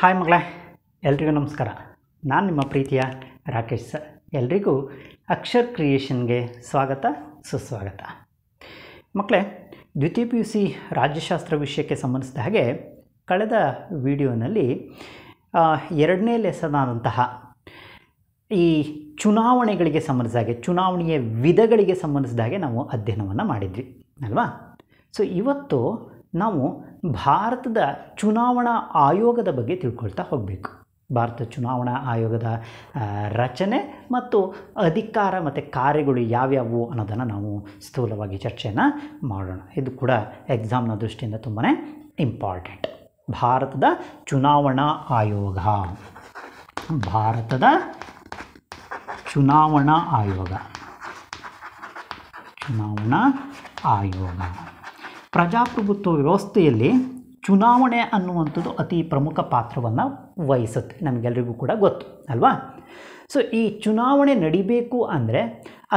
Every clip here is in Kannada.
ಹಾಯ್ ಮಗಳೇ ಎಲ್ರಿಗೂ ನಮಸ್ಕಾರ ನಾನು ನಿಮ್ಮ ಪ್ರೀತಿಯ ರಾಕೇಶ್ ಸರ್ ಎಲ್ರಿಗೂ ಅಕ್ಷರ್ ಕ್ರಿಯೇಷನ್ಗೆ ಸ್ವಾಗತ ಸುಸ್ವಾಗತ ಮಕ್ಕಳೇ ದ್ವಿತೀಯ ಪಿ ಯು ಸಿ ರಾಜ್ಯಶಾಸ್ತ್ರ ವಿಷಯಕ್ಕೆ ಸಂಬಂಧಿಸಿದ ಹಾಗೆ ಕಳೆದ ವಿಡಿಯೋನಲ್ಲಿ ಎರಡನೇ ಲೆಸನಾದಂತಹ ಈ ಚುನಾವಣೆಗಳಿಗೆ ಸಂಬಂಧಿಸಿದ ಹಾಗೆ ಚುನಾವಣೆಯ ವಿಧಗಳಿಗೆ ಸಂಬಂಧಿಸಿದ ಹಾಗೆ ನಾವು ಅಧ್ಯಯನವನ್ನು ಮಾಡಿದ್ವಿ ಅಲ್ವಾ ಸೊ ಇವತ್ತು ನಾವು ಭಾರತದ ಚುನಾವಣಾ ಆಯೋಗದ ಬಗ್ಗೆ ತಿಳ್ಕೊಳ್ತಾ ಹೋಗಬೇಕು ಭಾರತ ಚುನಾವಣಾ ಆಯೋಗದ ರಚನೆ ಮತ್ತು ಅಧಿಕಾರ ಮತ್ತು ಕಾರ್ಯಗಳು ಯಾವ್ಯಾವು ಅನ್ನೋದನ್ನು ನಾವು ಸ್ಥೂಲವಾಗಿ ಚರ್ಚೆಯನ್ನು ಮಾಡೋಣ ಇದು ಕೂಡ ಎಕ್ಸಾಮ್ನ ದೃಷ್ಟಿಯಿಂದ ತುಂಬಾ ಇಂಪಾರ್ಟೆಂಟ್ ಭಾರತದ ಚುನಾವಣಾ ಆಯೋಗ ಭಾರತದ ಚುನಾವಣಾ ಆಯೋಗ ಚುನಾವಣಾ ಆಯೋಗ ಪ್ರಜಾಪ್ರಭುತ್ವ ವ್ಯವಸ್ಥೆಯಲ್ಲಿ ಚುನಾವಣೆ ಅನ್ನುವಂಥದ್ದು ಅತಿ ಪ್ರಮುಖ ಪಾತ್ರವನ್ನು ವಹಿಸುತ್ತೆ ನಮಗೆಲ್ಲರಿಗೂ ಕೂಡ ಗೊತ್ತು ಅಲ್ವಾ ಸೊ ಈ ಚುನಾವಣೆ ನಡಿಬೇಕು ಅಂದರೆ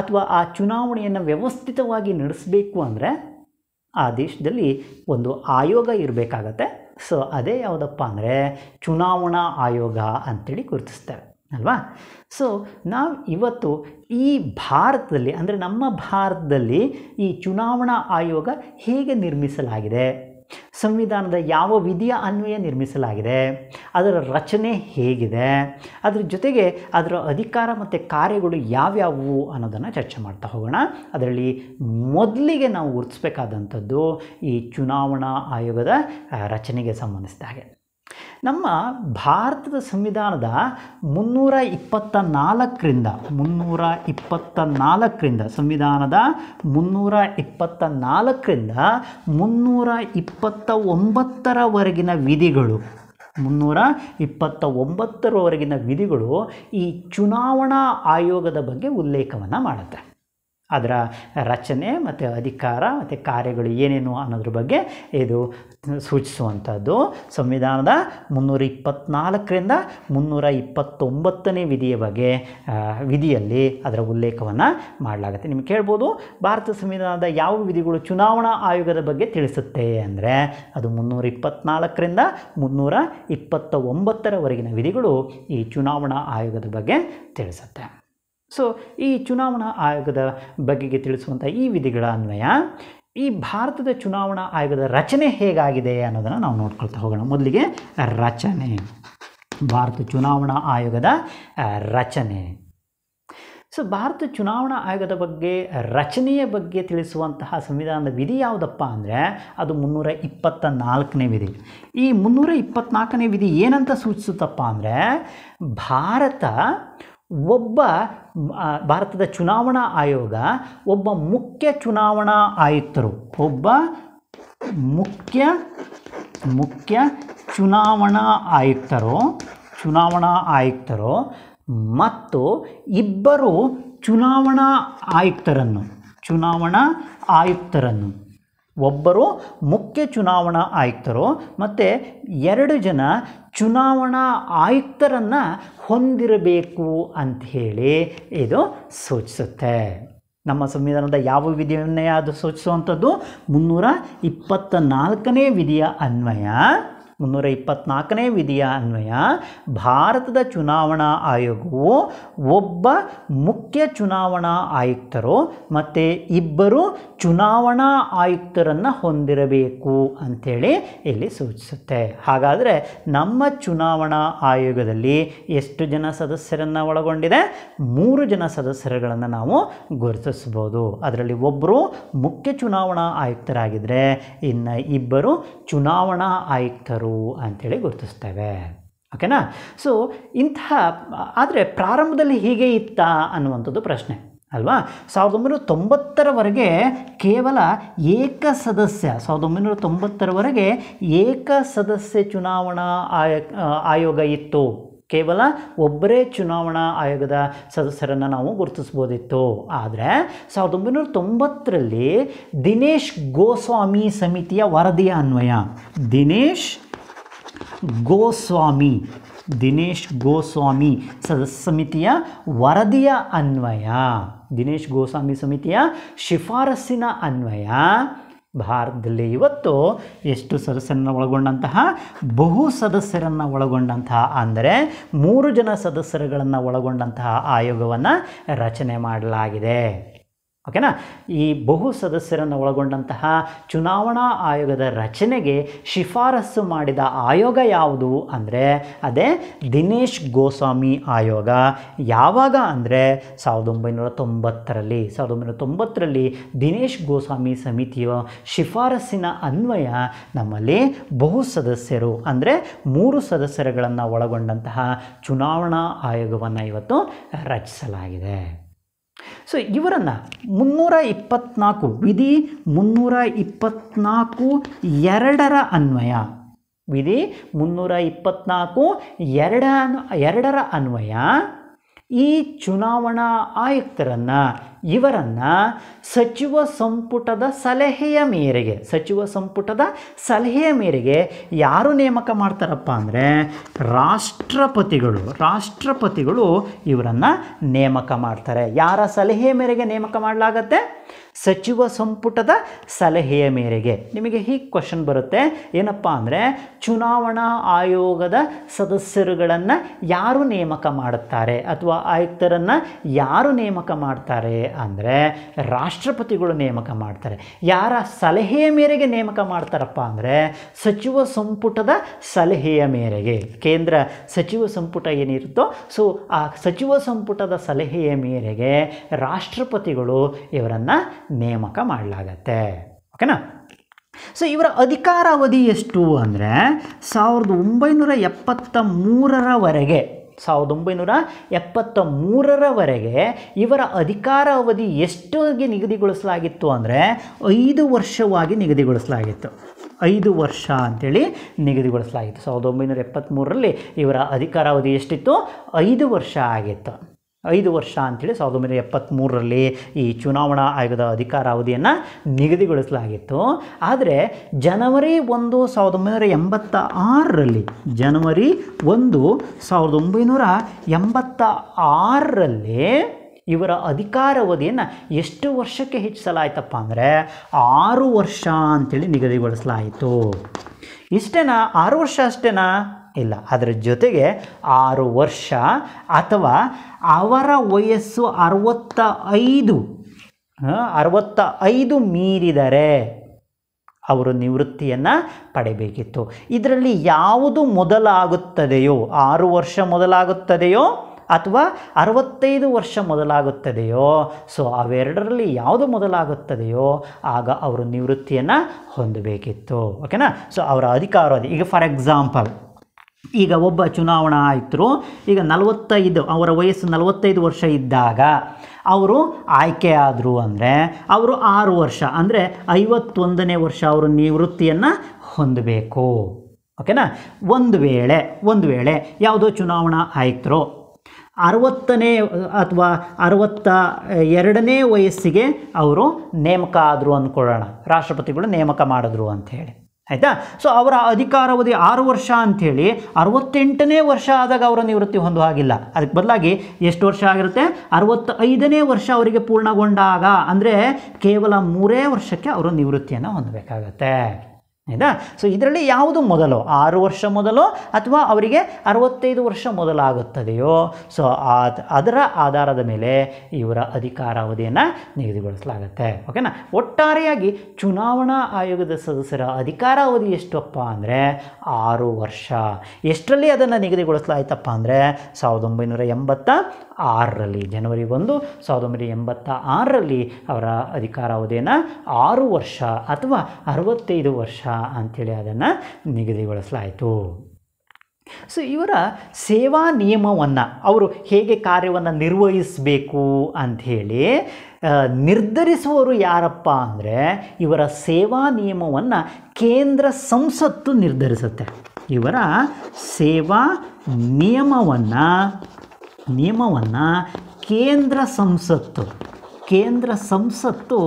ಅಥವಾ ಆ ಚುನಾವಣೆಯನ್ನು ವ್ಯವಸ್ಥಿತವಾಗಿ ನಡೆಸಬೇಕು ಅಂದರೆ ಆ ದೇಶದಲ್ಲಿ ಒಂದು ಆಯೋಗ ಇರಬೇಕಾಗತ್ತೆ ಸೊ ಅದೇ ಯಾವುದಪ್ಪ ಅಂದರೆ ಚುನಾವಣಾ ಆಯೋಗ ಅಂಥೇಳಿ ಗುರುತಿಸ್ತೇವೆ ಅಲ್ವಾ ಸೊ ನಾವು ಇವತ್ತು ಈ ಭಾರತದಲ್ಲಿ ಅಂದರೆ ನಮ್ಮ ಭಾರತದಲ್ಲಿ ಈ ಚುನಾವಣಾ ಆಯೋಗ ಹೇಗೆ ನಿರ್ಮಿಸಲಾಗಿದೆ ಸಂವಿಧಾನದ ಯಾವ ವಿಧಿಯ ಅನ್ವಯ ನಿರ್ಮಿಸಲಾಗಿದೆ ಅದರ ರಚನೆ ಹೇಗಿದೆ ಅದರ ಜೊತೆಗೆ ಅದರ ಅಧಿಕಾರ ಮತ್ತು ಕಾರ್ಯಗಳು ಯಾವ್ಯಾವು ಅನ್ನೋದನ್ನು ಚರ್ಚೆ ಮಾಡ್ತಾ ಹೋಗೋಣ ಅದರಲ್ಲಿ ಮೊದಲಿಗೆ ನಾವು ಗುರುತಿಸ್ಬೇಕಾದಂಥದ್ದು ಈ ಚುನಾವಣಾ ಆಯೋಗದ ರಚನೆಗೆ ಸಂಬಂಧಿಸಿದ ಹಾಗೆ ನಮ್ಮ ಭಾರತದ ಸಂವಿಧಾನದ ಮುನ್ನೂರ ಇಪ್ಪತ್ತ ನಾಲ್ಕರಿಂದ ಮುನ್ನೂರ ಇಪ್ಪತ್ತ ನಾಲ್ಕರಿಂದ ಸಂವಿಧಾನದ ಮುನ್ನೂರ ಇಪ್ಪತ್ತ ನಾಲ್ಕರಿಂದ ಮುನ್ನೂರ ಇಪ್ಪತ್ತ ಒಂಬತ್ತರವರೆಗಿನ ವಿಧಿಗಳು ಮುನ್ನೂರ ಇಪ್ಪತ್ತ ಒಂಬತ್ತರವರೆಗಿನ ವಿಧಿಗಳು ಈ ಚುನಾವಣಾ ಆಯೋಗದ ಬಗ್ಗೆ ಉಲ್ಲೇಖವನ್ನು ಮಾಡುತ್ತೆ ಅದರ ರಚನೆ ಮತ್ತು ಅಧಿಕಾರ ಮತ್ತು ಕಾರ್ಯಗಳು ಏನೇನು ಅನ್ನೋದ್ರ ಬಗ್ಗೆ ಇದು ಸೂಚಿಸುವಂಥದ್ದು ಸಂವಿಧಾನದ ಮುನ್ನೂರ ಇಪ್ಪತ್ತ್ನಾಲ್ಕರಿಂದ ಮುನ್ನೂರ ಇಪ್ಪತ್ತೊಂಬತ್ತನೇ ವಿಧಿಯ ಬಗ್ಗೆ ವಿಧಿಯಲ್ಲಿ ಅದರ ಉಲ್ಲೇಖವನ್ನು ಮಾಡಲಾಗುತ್ತೆ ನಿಮ್ಗೆ ಕೇಳ್ಬೋದು ಭಾರತ ಸಂವಿಧಾನದ ಯಾವ ವಿಧಿಗಳು ಚುನಾವಣಾ ಆಯೋಗದ ಬಗ್ಗೆ ತಿಳಿಸುತ್ತೆ ಅಂದರೆ ಅದು ಮುನ್ನೂರ ಇಪ್ಪತ್ತ್ನಾಲ್ಕರಿಂದ ಮುನ್ನೂರ ಇಪ್ಪತ್ತ ಒಂಬತ್ತರವರೆಗಿನ ವಿಧಿಗಳು ಈ ಚುನಾವಣಾ ಆಯೋಗದ ಬಗ್ಗೆ ತಿಳಿಸುತ್ತೆ ಸೊ ಈ ಚುನಾವಣಾ ಆಯೋಗದ ಬಗೆಗೆ ತಿಳಿಸುವಂಥ ಈ ವಿಧಿಗಳ ಅನ್ವಯ ಈ ಭಾರತದ ಚುನಾವಣಾ ಆಯೋಗದ ರಚನೆ ಹೇಗಾಗಿದೆ ಅನ್ನೋದನ್ನು ನಾವು ನೋಡ್ಕೊಳ್ತಾ ಹೋಗೋಣ ಮೊದಲಿಗೆ ರಚನೆ ಭಾರತ ಚುನಾವಣಾ ಆಯೋಗದ ರಚನೆ ಸೊ ಭಾರತ ಚುನಾವಣಾ ಆಯೋಗದ ಬಗ್ಗೆ ರಚನೆಯ ಬಗ್ಗೆ ತಿಳಿಸುವಂತಹ ಸಂವಿಧಾನದ ವಿಧಿ ಯಾವುದಪ್ಪ ಅಂದರೆ ಅದು ಮುನ್ನೂರ ಇಪ್ಪತ್ತ ನಾಲ್ಕನೇ ವಿಧಿ ಈ ಮುನ್ನೂರ ಇಪ್ಪತ್ತ್ನಾಲ್ಕನೇ ವಿಧಿ ಏನಂತ ಸೂಚಿಸುತ್ತಪ್ಪ ಅಂದರೆ ಭಾರತ ಒಬ್ಬ ಭಾರತದ ಚುನಾವಣಾ ಆಯೋಗ ಒಬ್ಬ ಮುಖ್ಯ ಚುನಾವಣಾ ಆಯುಕ್ತರು ಒಬ್ಬ ಮುಖ್ಯ ಮುಖ್ಯ ಚುನಾವಣಾ ಆಯುಕ್ತರು ಚುನಾವಣಾ ಆಯುಕ್ತರು ಮತ್ತು ಇಬ್ಬರು ಚುನಾವಣಾ ಆಯುಕ್ತರನ್ನು ಚುನಾವಣಾ ಆಯುಕ್ತರನ್ನು ಒಬ್ಬರು ಮುಖ್ಯ ಚುನಾವಣಾ ಆಯುಕ್ತರು ಮತ್ತು ಎರಡು ಜನ ಚುನಾವಣಾ ಆಯುಕ್ತರನ್ನು ಹೊಂದಿರಬೇಕು ಅಂತ ಹೇಳಿ ಇದು ಸೂಚಿಸುತ್ತೆ ನಮ್ಮ ಸಂವಿಧಾನದ ಯಾವ ವಿಧಿಯನ್ನೇ ಅದು ಸೂಚಿಸುವಂಥದ್ದು ಮುನ್ನೂರ ಇಪ್ಪತ್ತ ನಾಲ್ಕನೇ ವಿಧಿಯ ಅನ್ವಯ ಮುನ್ನೂರ ಇಪ್ಪತ್ನಾಲ್ಕನೇ ವಿಧಿಯ ಅನ್ವಯ ಭಾರತದ ಚುನಾವಣಾ ಆಯೋಗವು ಒಬ್ಬ ಮುಖ್ಯ ಚುನಾವಣಾ ಆಯುಕ್ತರು ಮತ್ತು ಇಬ್ಬರು ಚುನಾವಣಾ ಆಯುಕ್ತರನ್ನು ಹೊಂದಿರಬೇಕು ಅಂಥೇಳಿ ಇಲ್ಲಿ ಸೂಚಿಸುತ್ತೆ ಹಾಗಾದರೆ ನಮ್ಮ ಚುನಾವಣಾ ಆಯೋಗದಲ್ಲಿ ಎಷ್ಟು ಜನ ಸದಸ್ಯರನ್ನು ಒಳಗೊಂಡಿದೆ ಮೂರು ಜನ ಸದಸ್ಯರುಗಳನ್ನು ನಾವು ಗುರುತಿಸ್ಬೋದು ಅದರಲ್ಲಿ ಒಬ್ಬರು ಮುಖ್ಯ ಚುನಾವಣಾ ಆಯುಕ್ತರಾಗಿದ್ದರೆ ಇನ್ನು ಇಬ್ಬರು ಚುನಾವಣಾ ಆಯುಕ್ತರು ಯಾರು ಅಂಥೇಳಿ ಗುರುತಿಸ್ತೇವೆ ಓಕೆನಾ ಸೊ ಇಂತಹ ಆದರೆ ಪ್ರಾರಂಭದಲ್ಲಿ ಹೀಗೆ ಇತ್ತ ಅನ್ನುವಂಥದ್ದು ಪ್ರಶ್ನೆ ಅಲ್ವಾ ಸಾವಿರದ ಒಂಬೈನೂರ ತೊಂಬತ್ತರವರೆಗೆ ಕೇವಲ ಏಕ ಸದಸ್ಯ ಸಾವಿರದ ಒಂಬೈನೂರ ತೊಂಬತ್ತರವರೆಗೆ ಏಕ ಸದಸ್ಯ ಚುನಾವಣಾ ಆಯ ಆಯೋಗ ಇತ್ತು ಕೇವಲ ಒಬ್ಬರೇ ಚುನಾವಣಾ ಆಯೋಗದ ಸದಸ್ಯರನ್ನು ನಾವು ಗುರುತಿಸ್ಬೋದಿತ್ತು ಆದರೆ ಸಾವಿರದ ಒಂಬೈನೂರ ತೊಂಬತ್ತರಲ್ಲಿ ದಿನೇಶ್ ಗೋಸ್ವಾಮಿ ಸಮಿತಿಯ ವರದಿಯ ಅನ್ವಯ ದಿನೇಶ್ ಗೋಸ್ವಾಮಿ ದಿನೇಶ್ ಗೋಸ್ವಾಮಿ ಸದಸ್ಯ ಸಮಿತಿಯ ವರದಿಯ ಅನ್ವಯ ದಿನೇಶ್ ಗೋಸ್ವಾಮಿ ಸಮಿತಿಯ ಶಿಫಾರಸ್ಸಿನ ಅನ್ವಯ ಭಾರತದಲ್ಲಿ ಇವತ್ತು ಎಷ್ಟು ಸದಸ್ಯರನ್ನು ಒಳಗೊಂಡಂತಹ ಬಹು ಸದಸ್ಯರನ್ನು ಒಳಗೊಂಡಂತಹ ಅಂದರೆ ಮೂರು ಜನ ಸದಸ್ಯರುಗಳನ್ನು ಒಳಗೊಂಡಂತಹ ಆಯೋಗವನ್ನು ರಚನೆ ಮಾಡಲಾಗಿದೆ ಓಕೆನಾ ಈ ಬಹು ಸದಸ್ಯರನ್ನು ಒಳಗೊಂಡಂತಹ ಚುನಾವಣಾ ಆಯೋಗದ ರಚನೆಗೆ ಶಿಫಾರಸು ಮಾಡಿದ ಆಯೋಗ ಯಾವುದು ಅಂದರೆ ಅದೇ ದಿನೇಶ್ ಗೋಸ್ವಾಮಿ ಆಯೋಗ ಯಾವಾಗ ಅಂದರೆ ಸಾವಿರದ ಒಂಬೈನೂರ ತೊಂಬತ್ತರಲ್ಲಿ ಸಾವಿರದ ಒಂಬೈನೂರ ತೊಂಬತ್ತರಲ್ಲಿ ದಿನೇಶ್ ಗೋಸ್ವಾಮಿ ಸಮಿತಿಯ ಶಿಫಾರಸ್ಸಿನ ಅನ್ವಯ ನಮ್ಮಲ್ಲಿ ಬಹು ಸದಸ್ಯರು ಅಂದರೆ ಮೂರು ಸದಸ್ಯರುಗಳನ್ನು ಒಳಗೊಂಡಂತಹ ಚುನಾವಣಾ ಆಯೋಗವನ್ನು ಇವತ್ತು ರಚಿಸಲಾಗಿದೆ ಸೊ ಇವರನ್ನು ಮುನ್ನೂರ ಇಪ್ಪತ್ನಾಲ್ಕು ವಿಧಿ ಮುನ್ನೂರ ಇಪ್ಪತ್ನಾಲ್ಕು ಎರಡರ ಅನ್ವಯ ವಿಧಿ ಮುನ್ನೂರ ಇಪ್ಪತ್ನಾಲ್ಕು ಎರಡ ಎರಡರ ಅನ್ವಯ ಈ ಚುನಾವಣಾ ಆಯುಕ್ತರನ್ನು ಇವರನ್ನು ಸಚಿವ ಸಂಪುಟದ ಸಲಹೆಯ ಮೇರೆಗೆ ಸಚಿವ ಸಂಪುಟದ ಸಲಹೆಯ ಮೇರೆಗೆ ಯಾರು ನೇಮಕ ಮಾಡ್ತಾರಪ್ಪ ಅಂದರೆ ರಾಷ್ಟ್ರಪತಿಗಳು ರಾಷ್ಟ್ರಪತಿಗಳು ಇವರನ್ನು ನೇಮಕ ಮಾಡ್ತಾರೆ ಯಾರ ಸಲಹೆಯ ಮೇರೆಗೆ ನೇಮಕ ಮಾಡಲಾಗತ್ತೆ ಸಚಿವ ಸಂಪುಟದ ಸಲಹೆಯ ಮೇರೆಗೆ ನಿಮಗೆ ಹೀಗೆ ಕ್ವಶನ್ ಬರುತ್ತೆ ಏನಪ್ಪ ಅಂದರೆ ಚುನಾವಣಾ ಆಯೋಗದ ಸದಸ್ಯರುಗಳನ್ನು ಯಾರು ನೇಮಕ ಮಾಡುತ್ತಾರೆ ಅಥವಾ ಆಯುಕ್ತರನ್ನು ಯಾರು ನೇಮಕ ಮಾಡ್ತಾರೆ ಅಂದರೆ ರಾಷ್ಟ್ರಪತಿಗಳು ನೇಮಕ ಮಾಡ್ತಾರೆ ಯಾರ ಸಲಹೆಯ ಮೇರೆಗೆ ನೇಮಕ ಮಾಡ್ತಾರಪ್ಪ ಅಂದರೆ ಸಚಿವ ಸಂಪುಟದ ಸಲಹೆಯ ಮೇರೆಗೆ ಕೇಂದ್ರ ಸಚಿವ ಸಂಪುಟ ಏನಿರುತ್ತೋ ಸೊ ಆ ಸಚಿವ ಸಂಪುಟದ ಸಲಹೆಯ ಮೇರೆಗೆ ರಾಷ್ಟ್ರಪತಿಗಳು ಇವರನ್ನು ನೇಮಕ ಮಾಡಲಾಗತ್ತೆ ಓಕೆನಾ ಸೊ ಇವರ ಅಧಿಕಾರಾವಧಿ ಎಷ್ಟು ಅಂದರೆ ಸಾವಿರದ ಒಂಬೈನೂರ ಎಪ್ಪತ್ತ ಮೂರರವರೆಗೆ ಸಾವಿರದ ಒಂಬೈನೂರ ಎಪ್ಪತ್ತ ಮೂರರವರೆಗೆ ಇವರ ಅಧಿಕಾರ ಅವಧಿ ನಿಗದಿಗೊಳಿಸಲಾಗಿತ್ತು ಅಂದರೆ ಐದು ವರ್ಷವಾಗಿ ನಿಗದಿಗೊಳಿಸಲಾಗಿತ್ತು ಐದು ವರ್ಷ ಅಂಥೇಳಿ ನಿಗದಿಗೊಳಿಸಲಾಗಿತ್ತು ಸಾವಿರದ ಒಂಬೈನೂರ ಎಪ್ಪತ್ತ್ಮೂರರಲ್ಲಿ ಇವರ ಅಧಿಕಾರಾವಧಿ ಎಷ್ಟಿತ್ತು ಐದು ವರ್ಷ ಆಗಿತ್ತು ಐದು ವರ್ಷ ಅಂಥೇಳಿ ಸಾವಿರದ ಒಂಬೈನೂರ ಎಪ್ಪತ್ತ್ಮೂರರಲ್ಲಿ ಈ ಚುನಾವಣಾ ಆಯೋಗದ ಅಧಿಕಾರ ಅವಧಿಯನ್ನು ನಿಗದಿಗೊಳಿಸಲಾಗಿತ್ತು ಆದರೆ ಜನವರಿ ಒಂದು ಸಾವಿರದ ಒಂಬೈನೂರ ಎಂಬತ್ತ ಆರರಲ್ಲಿ ಜನವರಿ ಒಂದು ಸಾವಿರದ ಒಂಬೈನೂರ ಎಂಬತ್ತ ಆರರಲ್ಲಿ ಇವರ ಅಧಿಕಾರಾವಧಿಯನ್ನು ಎಷ್ಟು ವರ್ಷಕ್ಕೆ ಹೆಚ್ಚಿಸಲಾಯ್ತಪ್ಪ ಅಂದರೆ ಆರು ವರ್ಷ ಅಂಥೇಳಿ ನಿಗದಿಗೊಳಿಸಲಾಯಿತು ಇಷ್ಟೇನಾ ಆರು ವರ್ಷ ಅಷ್ಟೇನಾ ಇಲ್ಲ ಅದರ ಜೊತೆಗೆ ಆರು ವರ್ಷ ಅಥವಾ ಅವರ ವಯಸ್ಸು ಅರವತ್ತ ಐದು ಅರವತ್ತ ಐದು ಮೀರಿದರೆ ಅವರು ನಿವೃತ್ತಿಯನ್ನು ಪಡೆಯಬೇಕಿತ್ತು ಇದರಲ್ಲಿ ಯಾವುದು ಮೊದಲಾಗುತ್ತದೆಯೋ ಆರು ವರ್ಷ ಮೊದಲಾಗುತ್ತದೆಯೋ ಅಥವಾ ಅರವತ್ತೈದು ವರ್ಷ ಮೊದಲಾಗುತ್ತದೆಯೋ ಸೊ ಅವೆರಡರಲ್ಲಿ ಯಾವುದು ಮೊದಲಾಗುತ್ತದೆಯೋ ಆಗ ಅವರು ನಿವೃತ್ತಿಯನ್ನು ಹೊಂದಬೇಕಿತ್ತು ಓಕೆನಾ ಸೊ ಅವರ ಅಧಿಕಾರವಾದಿ ಈಗ ಫಾರ್ ಎಕ್ಸಾಂಪಲ್ ಈಗ ಒಬ್ಬ ಚುನಾವಣಾ ಆಯಿತು ಈಗ ನಲವತ್ತೈದು ಅವರ ವಯಸ್ಸು ನಲವತ್ತೈದು ವರ್ಷ ಇದ್ದಾಗ ಅವರು ಆಯ್ಕೆ ಆದರು ಅಂದರೆ ಅವರು ಆರು ವರ್ಷ ಅಂದರೆ ಐವತ್ತೊಂದನೇ ವರ್ಷ ಅವರು ನಿವೃತ್ತಿಯನ್ನು ಹೊಂದಬೇಕು ಓಕೆನಾ ಒಂದು ವೇಳೆ ಒಂದು ವೇಳೆ ಯಾವುದೋ ಚುನಾವಣಾ ಆಯಿತು ಅರವತ್ತನೇ ಅಥವಾ ಅರವತ್ತ ಎರಡನೇ ವಯಸ್ಸಿಗೆ ಅವರು ನೇಮಕ ಆದರು ಅಂದ್ಕೊಳ್ಳೋಣ ರಾಷ್ಟ್ರಪತಿಗಳು ನೇಮಕ ಮಾಡಿದ್ರು ಹೇಳಿ ಆಯಿತಾ ಸೊ ಅವರ ಅಧಿಕಾರಾವಧಿ ಆರು ವರ್ಷ ಅಂಥೇಳಿ ಅರವತ್ತೆಂಟನೇ ವರ್ಷ ಆದಾಗ ಅವರ ನಿವೃತ್ತಿ ಹೊಂದುವ ಹಾಗಿಲ್ಲ ಅದಕ್ಕೆ ಬದಲಾಗಿ ಎಷ್ಟು ವರ್ಷ ಆಗಿರುತ್ತೆ ಅರವತ್ತೈದನೇ ವರ್ಷ ಅವರಿಗೆ ಪೂರ್ಣಗೊಂಡಾಗ ಅಂದರೆ ಕೇವಲ ಮೂರೇ ವರ್ಷಕ್ಕೆ ಅವರು ನಿವೃತ್ತಿಯನ್ನು ಹೊಂದಬೇಕಾಗತ್ತೆ ಆಯಿತಾ ಸೊ ಇದರಲ್ಲಿ ಯಾವುದು ಮೊದಲು ಆರು ವರ್ಷ ಮೊದಲು ಅಥವಾ ಅವರಿಗೆ ಅರವತ್ತೈದು ವರ್ಷ ಮೊದಲಾಗುತ್ತದೆಯೋ ಸೊ ಅದರ ಆಧಾರದ ಮೇಲೆ ಇವರ ಅಧಿಕಾರಾವಧಿಯನ್ನು ನಿಗದಿಗೊಳಿಸಲಾಗುತ್ತೆ ಓಕೆನಾ ಒಟ್ಟಾರೆಯಾಗಿ ಚುನಾವಣಾ ಆಯೋಗದ ಸದಸ್ಯರ ಅಧಿಕಾರಾವಧಿ ಎಷ್ಟಪ್ಪ ಅಂದರೆ ಆರು ವರ್ಷ ಎಷ್ಟರಲ್ಲಿ ಅದನ್ನು ನಿಗದಿಗೊಳಿಸಲಾಯ್ತಪ್ಪ ಅಂದರೆ ಸಾವಿರದ ಒಂಬೈನೂರ ಎಂಬತ್ತ ಆರರಲ್ಲಿ ಜನವರಿ ಒಂದು ಸಾವಿರದ ಒಂಬೈನೂರ ಎಂಬತ್ತ ಆರರಲ್ಲಿ ಅವರ ಅಧಿಕಾರಾವಧಿಯನ್ನು ಆರು ವರ್ಷ ಅಥವಾ ಅರವತ್ತೈದು ವರ್ಷ ಅಂಥೇಳಿ ಅದನ್ನು ನಿಗದಿಗೊಳಿಸಲಾಯಿತು ಸೊ ಇವರ ಸೇವಾ ನಿಯಮವನ್ನು ಅವರು ಹೇಗೆ ಕಾರ್ಯವನ್ನು ನಿರ್ವಹಿಸಬೇಕು ಅಂಥೇಳಿ ನಿರ್ಧರಿಸುವವರು ಯಾರಪ್ಪ ಅಂದರೆ ಇವರ ಸೇವಾ ನಿಯಮವನ್ನು ಕೇಂದ್ರ ಸಂಸತ್ತು ನಿರ್ಧರಿಸುತ್ತೆ ಇವರ ಸೇವಾ ನಿಯಮವನ್ನು ನಿಯಮವನ್ನು ಕೇಂದ್ರ ಸಂಸತ್ತು ಕೇಂದ್ರ ಸಂಸತ್ತು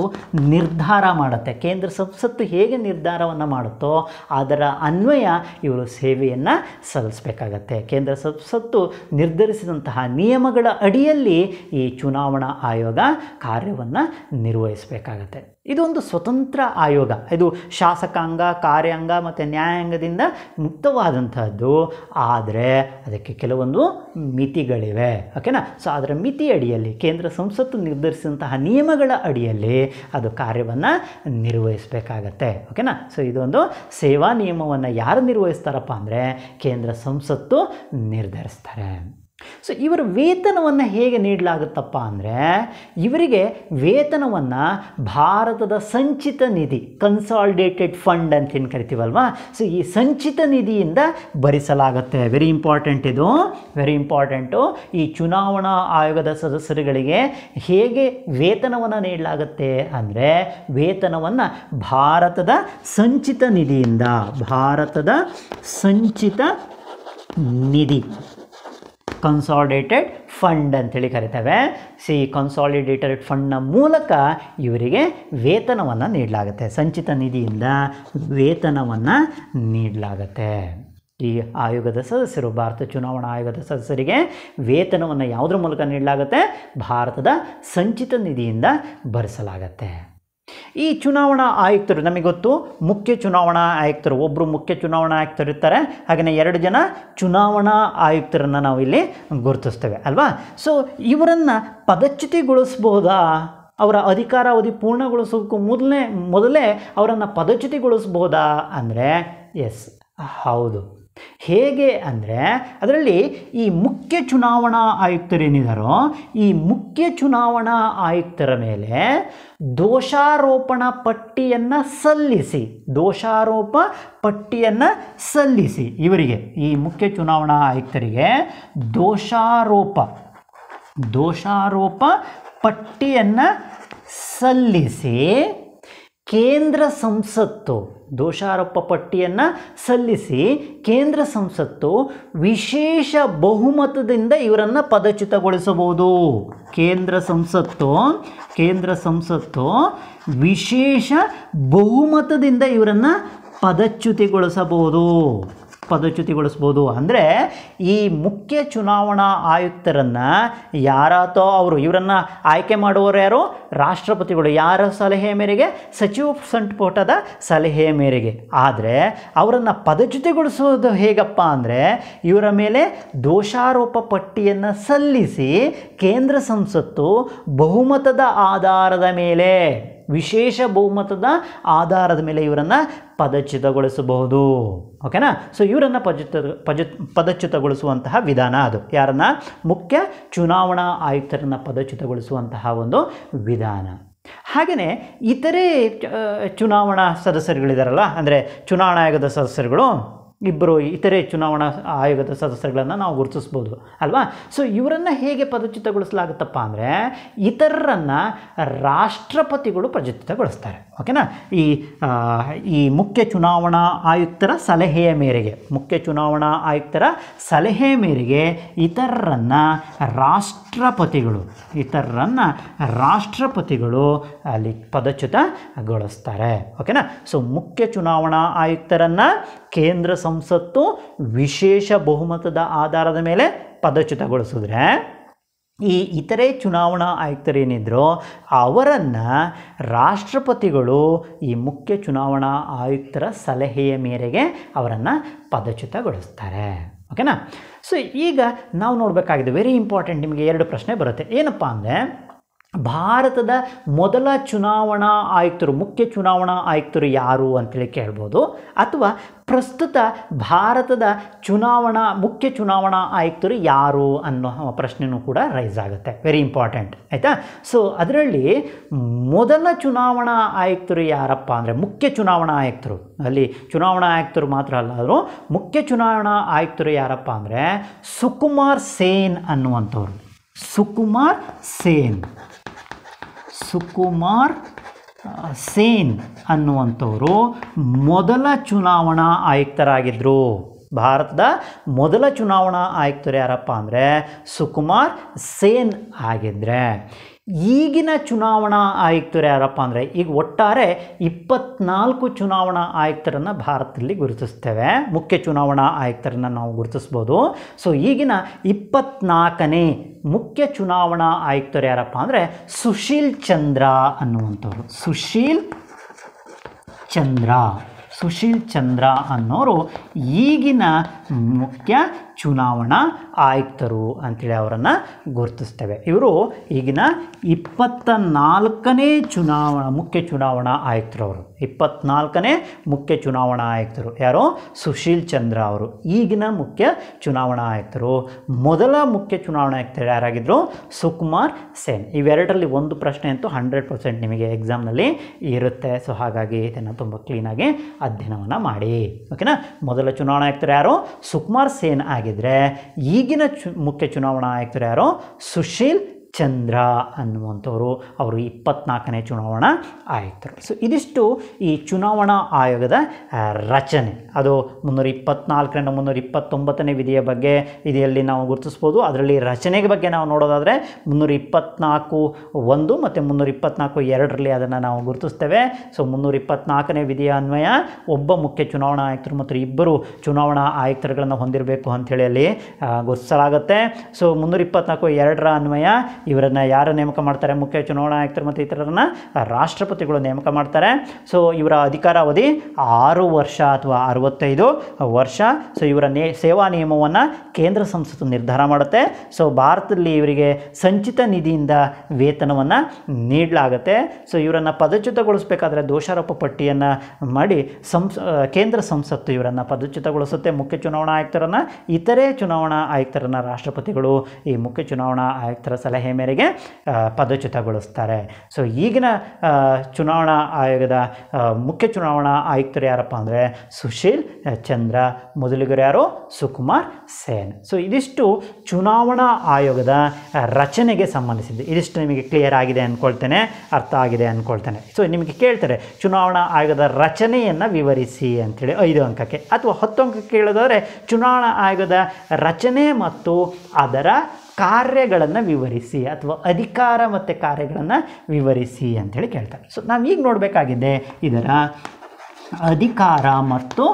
ನಿರ್ಧಾರ ಮಾಡುತ್ತೆ ಕೇಂದ್ರ ಸಂಸತ್ತು ಹೇಗೆ ನಿರ್ಧಾರವನ್ನು ಮಾಡುತ್ತೋ ಅದರ ಅನ್ವಯ ಇವರು ಸೇವೆಯನ್ನು ಸಲ್ಲಿಸಬೇಕಾಗತ್ತೆ ಕೇಂದ್ರ ಸಂಸತ್ತು ನಿರ್ಧರಿಸಿದಂತಹ ನಿಯಮಗಳ ಅಡಿಯಲ್ಲಿ ಈ ಚುನಾವಣಾ ಆಯೋಗ ಕಾರ್ಯವನ್ನು ನಿರ್ವಹಿಸಬೇಕಾಗತ್ತೆ ಇದೊಂದು ಸ್ವತಂತ್ರ ಆಯೋಗ ಇದು ಶಾಸಕಾಂಗ ಕಾರ್ಯಾಂಗ ಮತ್ತು ನ್ಯಾಯಾಂಗದಿಂದ ಮುಕ್ತವಾದಂಥದ್ದು ಆದರೆ ಅದಕ್ಕೆ ಕೆಲವೊಂದು ಮಿತಿಗಳಿವೆ ಓಕೆನಾ ಸೊ ಅದರ ಮಿತಿ ಅಡಿಯಲ್ಲಿ ಕೇಂದ್ರ ಸಂಸತ್ತು ನಿರ್ಧರಿಸಿದಂತಹ ನಿಯಮಗಳ ಅಡಿಯಲ್ಲಿ ಅದು ಕಾರ್ಯವನ್ನು ನಿರ್ವಹಿಸಬೇಕಾಗತ್ತೆ ಓಕೆನಾ ಸೊ ಇದೊಂದು ಸೇವಾ ನಿಯಮವನ್ನು ಯಾರು ನಿರ್ವಹಿಸ್ತಾರಪ್ಪ ಅಂದರೆ ಕೇಂದ್ರ ಸಂಸತ್ತು ನಿರ್ಧರಿಸ್ತಾರೆ ಸೊ ಇವರ ವೇತನವನ್ನು ಹೇಗೆ ನೀಡಲಾಗುತ್ತಪ್ಪ ಅಂದರೆ ಇವರಿಗೆ ವೇತನವನ್ನು ಭಾರತದ ಸಂಚಿತ ನಿಧಿ ಕನ್ಸಾಲ್ಡೇಟೆಡ್ ಫಂಡ್ ಅಂತೇನು ಕರಿತೀವಲ್ವ ಸೊ ಈ ಸಂಚಿತ ನಿಧಿಯಿಂದ ಭರಿಸಲಾಗುತ್ತೆ ವೆರಿ ಇಂಪಾರ್ಟೆಂಟ್ ಇದು ವೆರಿ ಇಂಪಾರ್ಟೆಂಟು ಈ ಚುನಾವಣಾ ಆಯೋಗದ ಸದಸ್ಯರುಗಳಿಗೆ ಹೇಗೆ ವೇತನವನ್ನು ನೀಡಲಾಗುತ್ತೆ ಅಂದರೆ ವೇತನವನ್ನು ಭಾರತದ ಸಂಚಿತ ನಿಧಿಯಿಂದ ಭಾರತದ ಸಂಚಿತ ನಿಧಿ ಕನ್ಸಾಲಿಡೇಟೆಡ್ ಫಂಡ್ ಅಂತೇಳಿ ಕರಿತೇವೆ ಸಿ ಕನ್ಸಾಲಿಡೇಟೆಡ್ ಫಂಡ್ನ ಮೂಲಕ ಇವರಿಗೆ ವೇತನವನ್ನು ನೀಡಲಾಗುತ್ತೆ ಸಂಚಿತ ನಿಧಿಯಿಂದ ವೇತನವನ್ನು ನೀಡಲಾಗುತ್ತೆ ಈ ಆಯೋಗದ ಸದಸ್ಯರು ಭಾರತ ಚುನಾವಣಾ ಆಯೋಗದ ಸದಸ್ಯರಿಗೆ ವೇತನವನ್ನು ಯಾವುದ್ರ ಮೂಲಕ ನೀಡಲಾಗುತ್ತೆ ಭಾರತದ ಸಂಚಿತ ನಿಧಿಯಿಂದ ಭರಿಸಲಾಗತ್ತೆ ಈ ಚುನಾವಣಾ ಆಯುಕ್ತರು ನಮಗೆ ಗೊತ್ತು ಮುಖ್ಯ ಚುನಾವಣಾ ಆಯುಕ್ತರು ಒಬ್ಬರು ಮುಖ್ಯ ಚುನಾವಣಾ ಆಯುಕ್ತರು ಇರ್ತಾರೆ ಹಾಗೆಯೇ ಎರಡು ಜನ ಚುನಾವಣಾ ಆಯುಕ್ತರನ್ನು ನಾವು ಇಲ್ಲಿ ಗುರುತಿಸ್ತೇವೆ ಅಲ್ವಾ ಸೊ ಇವರನ್ನು ಪದಚ್ಯುತಿಗೊಳಿಸ್ಬೋದಾ ಅವರ ಅಧಿಕಾರಾವಧಿ ಪೂರ್ಣಗೊಳಿಸೋಕ್ಕೂ ಮೊದಲೇ ಮೊದಲೇ ಅವರನ್ನು ಪದಚ್ಯುತಿಗೊಳಿಸ್ಬೋದಾ ಅಂದರೆ ಎಸ್ ಹೌದು ಹೇಗೆ ಅಂದರೆ ಅದರಲ್ಲಿ ಈ ಮುಖ್ಯ ಚುನಾವಣಾ ಆಯುಕ್ತರೇನಿದ್ದಾರೋ ಈ ಮುಖ್ಯ ಮುಖ್ಯ ಚುನಾವಣಾ ಆಯುಕ್ತರ ಮೇಲೆ ದೋಷಾರೋಪಣ ಪಟ್ಟಿಯನ್ನು ಸಲ್ಲಿಸಿ ದೋಷಾರೋಪ ಪಟ್ಟಿಯನ್ನು ಸಲ್ಲಿಸಿ ಇವರಿಗೆ ಈ ಮುಖ್ಯ ಚುನಾವಣಾ ಆಯುಕ್ತರಿಗೆ ದೋಷಾರೋಪ ದೋಷಾರೋಪ ಪಟ್ಟಿಯನ್ನು ಸಲ್ಲಿಸಿ ಕೇಂದ್ರ ಸಂಸತ್ತು ದೋಷಾರೋಪ ಪಟ್ಟಿಯನ್ನು ಸಲ್ಲಿಸಿ ಕೇಂದ್ರ ಸಂಸತ್ತು ವಿಶೇಷ ಬಹುಮತದಿಂದ ಇವರನ್ನು ಪದಚ್ಯುತಗೊಳಿಸಬಹುದು ಕೇಂದ್ರ ಸಂಸತ್ತು ಕೇಂದ್ರ ಸಂಸತ್ತು ವಿಶೇಷ ಬಹುಮತದಿಂದ ಇವರನ್ನು ಪದಚ್ಯುತಿಗೊಳಿಸಬಹುದು ಪದಚ್ಯುತಿಗೊಳಿಸ್ಬೋದು ಅಂದರೆ ಈ ಮುಖ್ಯ ಚುನಾವಣಾ ಆಯುಕ್ತರನ್ನು ಯಾರಾತೋ ಅವರು ಇವರನ್ನು ಆಯ್ಕೆ ಮಾಡುವವರು ಯಾರು ರಾಷ್ಟ್ರಪತಿಗಳು ಯಾರ ಸಲಹೆ ಮೇರೆಗೆ ಸಚಿವ ಸಂಪುಟದ ಸಲಹೆಯ ಮೇರೆಗೆ ಆದರೆ ಅವರನ್ನು ಪದಚ್ಯುತಿಗೊಳಿಸೋದು ಹೇಗಪ್ಪ ಅಂದರೆ ಇವರ ಮೇಲೆ ದೋಷಾರೋಪ ಪಟ್ಟಿಯನ್ನು ಸಲ್ಲಿಸಿ ಕೇಂದ್ರ ಸಂಸತ್ತು ಬಹುಮತದ ಆಧಾರದ ಮೇಲೆ ವಿಶೇಷ ಬಹುಮತದ ಆಧಾರದ ಮೇಲೆ ಇವರನ್ನು ಪದಚ್ಯುತಗೊಳಿಸಬಹುದು ಓಕೆನಾ ಸೊ ಇವರನ್ನು ಪದಚ್ಯುತ ಪಜ ಪದಚ್ಯುತಗೊಳಿಸುವಂತಹ ವಿಧಾನ ಅದು ಯಾರನ್ನ ಮುಖ್ಯ ಚುನಾವಣಾ ಆಯುಕ್ತರನ್ನು ಪದಚ್ಯುತಗೊಳಿಸುವಂತಹ ಒಂದು ವಿಧಾನ ಹಾಗೆಯೇ ಇತರೆ ಚುನಾವಣಾ ಸದಸ್ಯರುಗಳಿದಾರಲ್ಲ ಅಂದರೆ ಚುನಾವಣಾ ಆಯೋಗದ ಸದಸ್ಯರುಗಳು ಇಬ್ಬರು ಇತರೆ ಚುನಾವಣಾ ಆಯೋಗದ ಸದಸ್ಯರುಗಳನ್ನು ನಾವು ಗುರುತಿಸ್ಬೋದು ಅಲ್ವಾ ಸೊ ಇವರನ್ನು ಹೇಗೆ ಪದಚ್ಯುತಗೊಳಿಸಲಾಗುತ್ತಪ್ಪ ಅಂದರೆ ಇತರರನ್ನು ರಾಷ್ಟ್ರಪತಿಗಳು ಪ್ರಚುತಗೊಳಿಸ್ತಾರೆ ಓಕೆನಾ ಈ ಈ ಮುಖ್ಯ ಚುನಾವಣಾ ಆಯುಕ್ತರ ಸಲಹೆಯ ಮೇರೆಗೆ ಮುಖ್ಯ ಚುನಾವಣಾ ಆಯುಕ್ತರ ಸಲಹೆ ಮೇರೆಗೆ ಇತರರನ್ನು ರಾಷ್ಟ್ರಪತಿಗಳು ಇತರರನ್ನು ರಾಷ್ಟ್ರಪತಿಗಳು ಅಲ್ಲಿ ಪದಚ್ಯುತಗೊಳಿಸ್ತಾರೆ ಓಕೆನಾ ಸೊ ಮುಖ್ಯ ಚುನಾವಣಾ ಆಯುಕ್ತರನ್ನು ಕೇಂದ್ರ ಸಂಸತ್ತು ವಿಶೇಷ ಬಹುಮತದ ಆಧಾರದ ಮೇಲೆ ಪದಚ್ಯುತಗೊಳಿಸಿದ್ರೆ ಈ ಇತರೆ ಚುನಾವಣಾ ಆಯುಕ್ತರೇನಿದ್ರು ಅವರನ್ನು ರಾಷ್ಟ್ರಪತಿಗಳು ಈ ಮುಖ್ಯ ಚುನಾವಣಾ ಆಯುಕ್ತರ ಸಲಹೆಯ ಮೇರೆಗೆ ಅವರನ್ನು ಪದಚ್ಯುತಗೊಳಿಸ್ತಾರೆ ಓಕೆನಾ ಸೊ ಈಗ ನಾವು ನೋಡಬೇಕಾಗಿದೆ ವೆರಿ ಇಂಪಾರ್ಟೆಂಟ್ ನಿಮಗೆ ಎರಡು ಪ್ರಶ್ನೆ ಬರುತ್ತೆ ಏನಪ್ಪ ಅಂದರೆ ಭಾರತದ ಮೊದಲ ಚುನಾವಣಾ ಆಯುಕ್ತರು ಮುಖ್ಯ ಚುನಾವಣಾ ಆಯುಕ್ತರು ಯಾರು ಅಂತೇಳಿ ಕೇಳ್ಬೋದು ಅಥವಾ ಪ್ರಸ್ತುತ ಭಾರತದ ಚುನಾವಣಾ ಮುಖ್ಯ ಚುನಾವಣಾ ಆಯುಕ್ತರು ಯಾರು ಅನ್ನೋ ಪ್ರಶ್ನೆಯೂ ಕೂಡ ರೈಸ್ ಆಗುತ್ತೆ ವೆರಿ ಇಂಪಾರ್ಟೆಂಟ್ ಆಯಿತಾ ಸೊ ಅದರಲ್ಲಿ ಮೊದಲ ಚುನಾವಣಾ ಆಯುಕ್ತರು ಯಾರಪ್ಪ ಅಂದರೆ ಮುಖ್ಯ ಚುನಾವಣಾ ಆಯುಕ್ತರು ಅಲ್ಲಿ ಚುನಾವಣಾ ಆಯುಕ್ತರು ಮಾತ್ರ ಅಲ್ಲ ಆದರೂ ಮುಖ್ಯ ಚುನಾವಣಾ ಆಯುಕ್ತರು ಯಾರಪ್ಪ ಅಂದರೆ ಸುಕುಮಾರ್ ಸೇನ್ ಅನ್ನುವಂಥವ್ರು ಸುಕುಮಾರ್ ಸೇನ್ ಸುಕುಮಾರ್ ಸೇನ್ ಅನ್ನುವಂಥವರು ಮೊದಲ ಚುನಾವಣಾ ಆಯುಕ್ತರಾಗಿದ್ದರು ಭಾರತದ ಮೊದಲ ಚುನಾವಣಾ ಆಯುಕ್ತರು ಯಾರಪ್ಪ ಅಂದರೆ ಸುಕುಮಾರ್ ಸೇನ್ ಆಗಿದ್ದರೆ ಈಗಿನ ಚುನಾವಣಾ ಆಯುಕ್ತರು ಯಾರಪ್ಪ ಅಂದರೆ ಈಗ ಒಟ್ಟಾರೆ ಇಪ್ಪತ್ನಾಲ್ಕು ಚುನಾವಣಾ ಆಯುಕ್ತರನ್ನು ಭಾರತದಲ್ಲಿ ಗುರುತಿಸ್ತೇವೆ ಮುಖ್ಯ ಚುನಾವಣಾ ಆಯುಕ್ತರನ್ನು ನಾವು ಗುರುತಿಸ್ಬೋದು ಸೊ ಈಗಿನ ಇಪ್ಪತ್ನಾಲ್ಕನೇ ಮುಖ್ಯ ಚುನಾವಣಾ ಆಯುಕ್ತರು ಯಾರಪ್ಪ ಅಂದರೆ ಸುಶೀಲ್ ಚಂದ್ರ ಅನ್ನುವಂಥವ್ರು ಸುಶೀಲ್ ಚಂದ್ರ ಸುಶೀಲ್ ಚಂದ್ರ ಅನ್ನೋರು ಈಗಿನ ಮುಖ್ಯ ಚುನಾವಣಾ ಆಯುಕ್ತರು ಅಂಥೇಳಿ ಅವರನ್ನು ಗುರುತಿಸ್ತೇವೆ ಇವರು ಈಗಿನ ಇಪ್ಪತ್ತ ನಾಲ್ಕನೇ ಚುನಾವಣಾ ಮುಖ್ಯ ಚುನಾವಣಾ ಆಯುಕ್ತರವರು ಇಪ್ಪತ್ತ್ನಾಲ್ಕನೇ ಮುಖ್ಯ ಚುನಾವಣಾ ಆಯುಕ್ತರು ಯಾರು ಸುಶೀಲ್ ಚಂದ್ರ ಅವರು ಈಗಿನ ಮುಖ್ಯ ಚುನಾವಣಾ ಆಯುಕ್ತರು ಮೊದಲ ಮುಖ್ಯ ಚುನಾವಣಾ ಆಯುಕ್ತರು ಯಾರಾಗಿದ್ದರು ಸುಕುಮಾರ್ ಸೇನ್ ಇವೆರಡರಲ್ಲಿ ಒಂದು ಪ್ರಶ್ನೆ ಅಂತೂ ಹಂಡ್ರೆಡ್ ಪರ್ಸೆಂಟ್ ನಿಮಗೆ ಎಕ್ಸಾಮ್ನಲ್ಲಿ ಇರುತ್ತೆ ಸೊ ಹಾಗಾಗಿ ಇದನ್ನು ತುಂಬ ಕ್ಲೀನಾಗಿ ಅಧ್ಯಯನವನ್ನು ಮಾಡಿ ಓಕೆನಾ ಮೊದಲ ಚುನಾವಣಾ ಆಯುಕ್ತರು ಯಾರು ಸುಕುಮಾರ್ ಸೇನ್ ಆಗಿ ಆಗಿದ್ದರೆ ಈಗಿನ ಚು ಮುಖ್ಯ ಚುನಾವಣಾ ಆಯುಕ್ತರು ಯಾರೋ ಸುಶೀಲ್ ಚಂದ್ರ ಅನ್ನುವಂಥವರು ಅವರು ಇಪ್ಪತ್ನಾಲ್ಕನೇ ಚುನಾವಣಾ ಆಯುಕ್ತರು ಸೊ ಇದಿಷ್ಟು ಈ ಚುನಾವಣಾ ಆಯೋಗದ ರಚನೆ ಅದು ಮುನ್ನೂರ ಇಪ್ಪತ್ನಾಲ್ಕರಿಂದ ಮುನ್ನೂರ ಇಪ್ಪತ್ತೊಂಬತ್ತನೇ ವಿಧಿಯ ಬಗ್ಗೆ ವಿಧಿಯಲ್ಲಿ ನಾವು ಗುರುತಿಸ್ಬೋದು ಅದರಲ್ಲಿ ರಚನೆಗೆ ಬಗ್ಗೆ ನಾವು ನೋಡೋದಾದರೆ ಮುನ್ನೂರ ಇಪ್ಪತ್ನಾಲ್ಕು ಒಂದು ಮತ್ತು ಮುನ್ನೂರ ಇಪ್ಪತ್ನಾಲ್ಕು ಎರಡರಲ್ಲಿ ಅದನ್ನು ನಾವು ಗುರುತಿಸ್ತೇವೆ ಸೊ ಮುನ್ನೂರ ಇಪ್ಪತ್ನಾಲ್ಕನೇ ವಿಧಿಯ ಅನ್ವಯ ಒಬ್ಬ ಮುಖ್ಯ ಚುನಾವಣಾ ಆಯುಕ್ತರು ಮತ್ತು ಇಬ್ಬರು ಚುನಾವಣಾ ಆಯುಕ್ತರುಗಳನ್ನು ಹೊಂದಿರಬೇಕು ಅಂಥೇಳಿ ಅಲ್ಲಿ ಗುರುತಿಸಲಾಗುತ್ತೆ ಸೊ ಮುನ್ನೂರ ಇಪ್ಪತ್ನಾಲ್ಕು ಎರಡರ ಅನ್ವಯ ಇವರನ್ನು ಯಾರು ನೇಮಕ ಮಾಡ್ತಾರೆ ಮುಖ್ಯ ಚುನಾವಣಾ ಆಯುಕ್ತರು ಮತ್ತು ಇತರರನ್ನು ರಾಷ್ಟ್ರಪತಿಗಳು ನೇಮಕ ಮಾಡ್ತಾರೆ ಸೊ ಇವರ ಅಧಿಕಾರಾವಧಿ ಆರು ವರ್ಷ ಅಥವಾ ಅರವತ್ತೈದು ವರ್ಷ ಸೊ ಇವರ ನೇ ಸೇವಾ ನಿಯಮವನ್ನು ಕೇಂದ್ರ ಸಂಸತ್ತು ನಿರ್ಧಾರ ಮಾಡುತ್ತೆ ಸೊ ಭಾರತದಲ್ಲಿ ಇವರಿಗೆ ಸಂಚಿತ ನಿಧಿಯಿಂದ ವೇತನವನ್ನು ನೀಡಲಾಗುತ್ತೆ ಸೊ ಇವರನ್ನು ಪದಚ್ಯುತಗೊಳಿಸಬೇಕಾದ್ರೆ ದೋಷಾರೋಪ ಪಟ್ಟಿಯನ್ನು ಮಾಡಿ ಸಂಸ್ ಕೇಂದ್ರ ಸಂಸತ್ತು ಇವರನ್ನು ಪದಚ್ಯುತಗೊಳಿಸುತ್ತೆ ಮುಖ್ಯ ಚುನಾವಣಾ ಆಯುಕ್ತರನ್ನು ಇತರೆ ಚುನಾವಣಾ ಆಯುಕ್ತರನ್ನು ರಾಷ್ಟ್ರಪತಿಗಳು ಈ ಮುಖ್ಯ ಚುನಾವಣಾ ಆಯುಕ್ತರ ಸಲಹೆ ಮೇರೆಗೆ ಪದಚ್ಯುತಗೊಳಿಸ್ತಾರೆ ಸೊ ಈಗಿನ ಚುನಾವಣಾ ಆಯೋಗದ ಮುಖ್ಯ ಚುನಾವಣಾ ಆಯುಕ್ತರು ಯಾರಪ್ಪ ಅಂದರೆ ಸುಶೀಲ್ ಚಂದ್ರ ಮೊದಲಿಗರು ಯಾರು ಸುಕುಮಾರ್ ಸೇನ್ ಸೊ ಇದಿಷ್ಟು ಚುನಾವಣಾ ಆಯೋಗದ ರಚನೆಗೆ ಸಂಬಂಧಿಸಿದ್ದು ಇದಿಷ್ಟು ನಿಮಗೆ ಕ್ಲಿಯರ್ ಆಗಿದೆ ಅಂದ್ಕೊಳ್ತೇನೆ ಅರ್ಥ ಆಗಿದೆ ಅಂದ್ಕೊಳ್ತೇನೆ ಸೊ ನಿಮಗೆ ಕೇಳ್ತಾರೆ ಚುನಾವಣಾ ಆಯೋಗದ ರಚನೆಯನ್ನು ವಿವರಿಸಿ ಅಂಥೇಳಿ ಐದು ಅಂಕಕ್ಕೆ ಅಥವಾ ಹತ್ತು ಅಂಕಕ್ಕೆ ಕೇಳೋದಾದರೆ ಚುನಾವಣಾ ಆಯೋಗದ ರಚನೆ ಮತ್ತು ಅದರ ಕಾರ್ಯಗಳನ್ನು ವಿವರಿಸಿ ಅಥವಾ ಅಧಿಕಾರ ಮತ್ತು ಕಾರ್ಯಗಳನ್ನು ವಿವರಿಸಿ ಅಂಥೇಳಿ ಕೇಳ್ತಾರೆ ಸೊ ನಾವು ಈಗ ನೋಡಬೇಕಾಗಿದೆ ಇದರ ಅಧಿಕಾರ ಮತ್ತು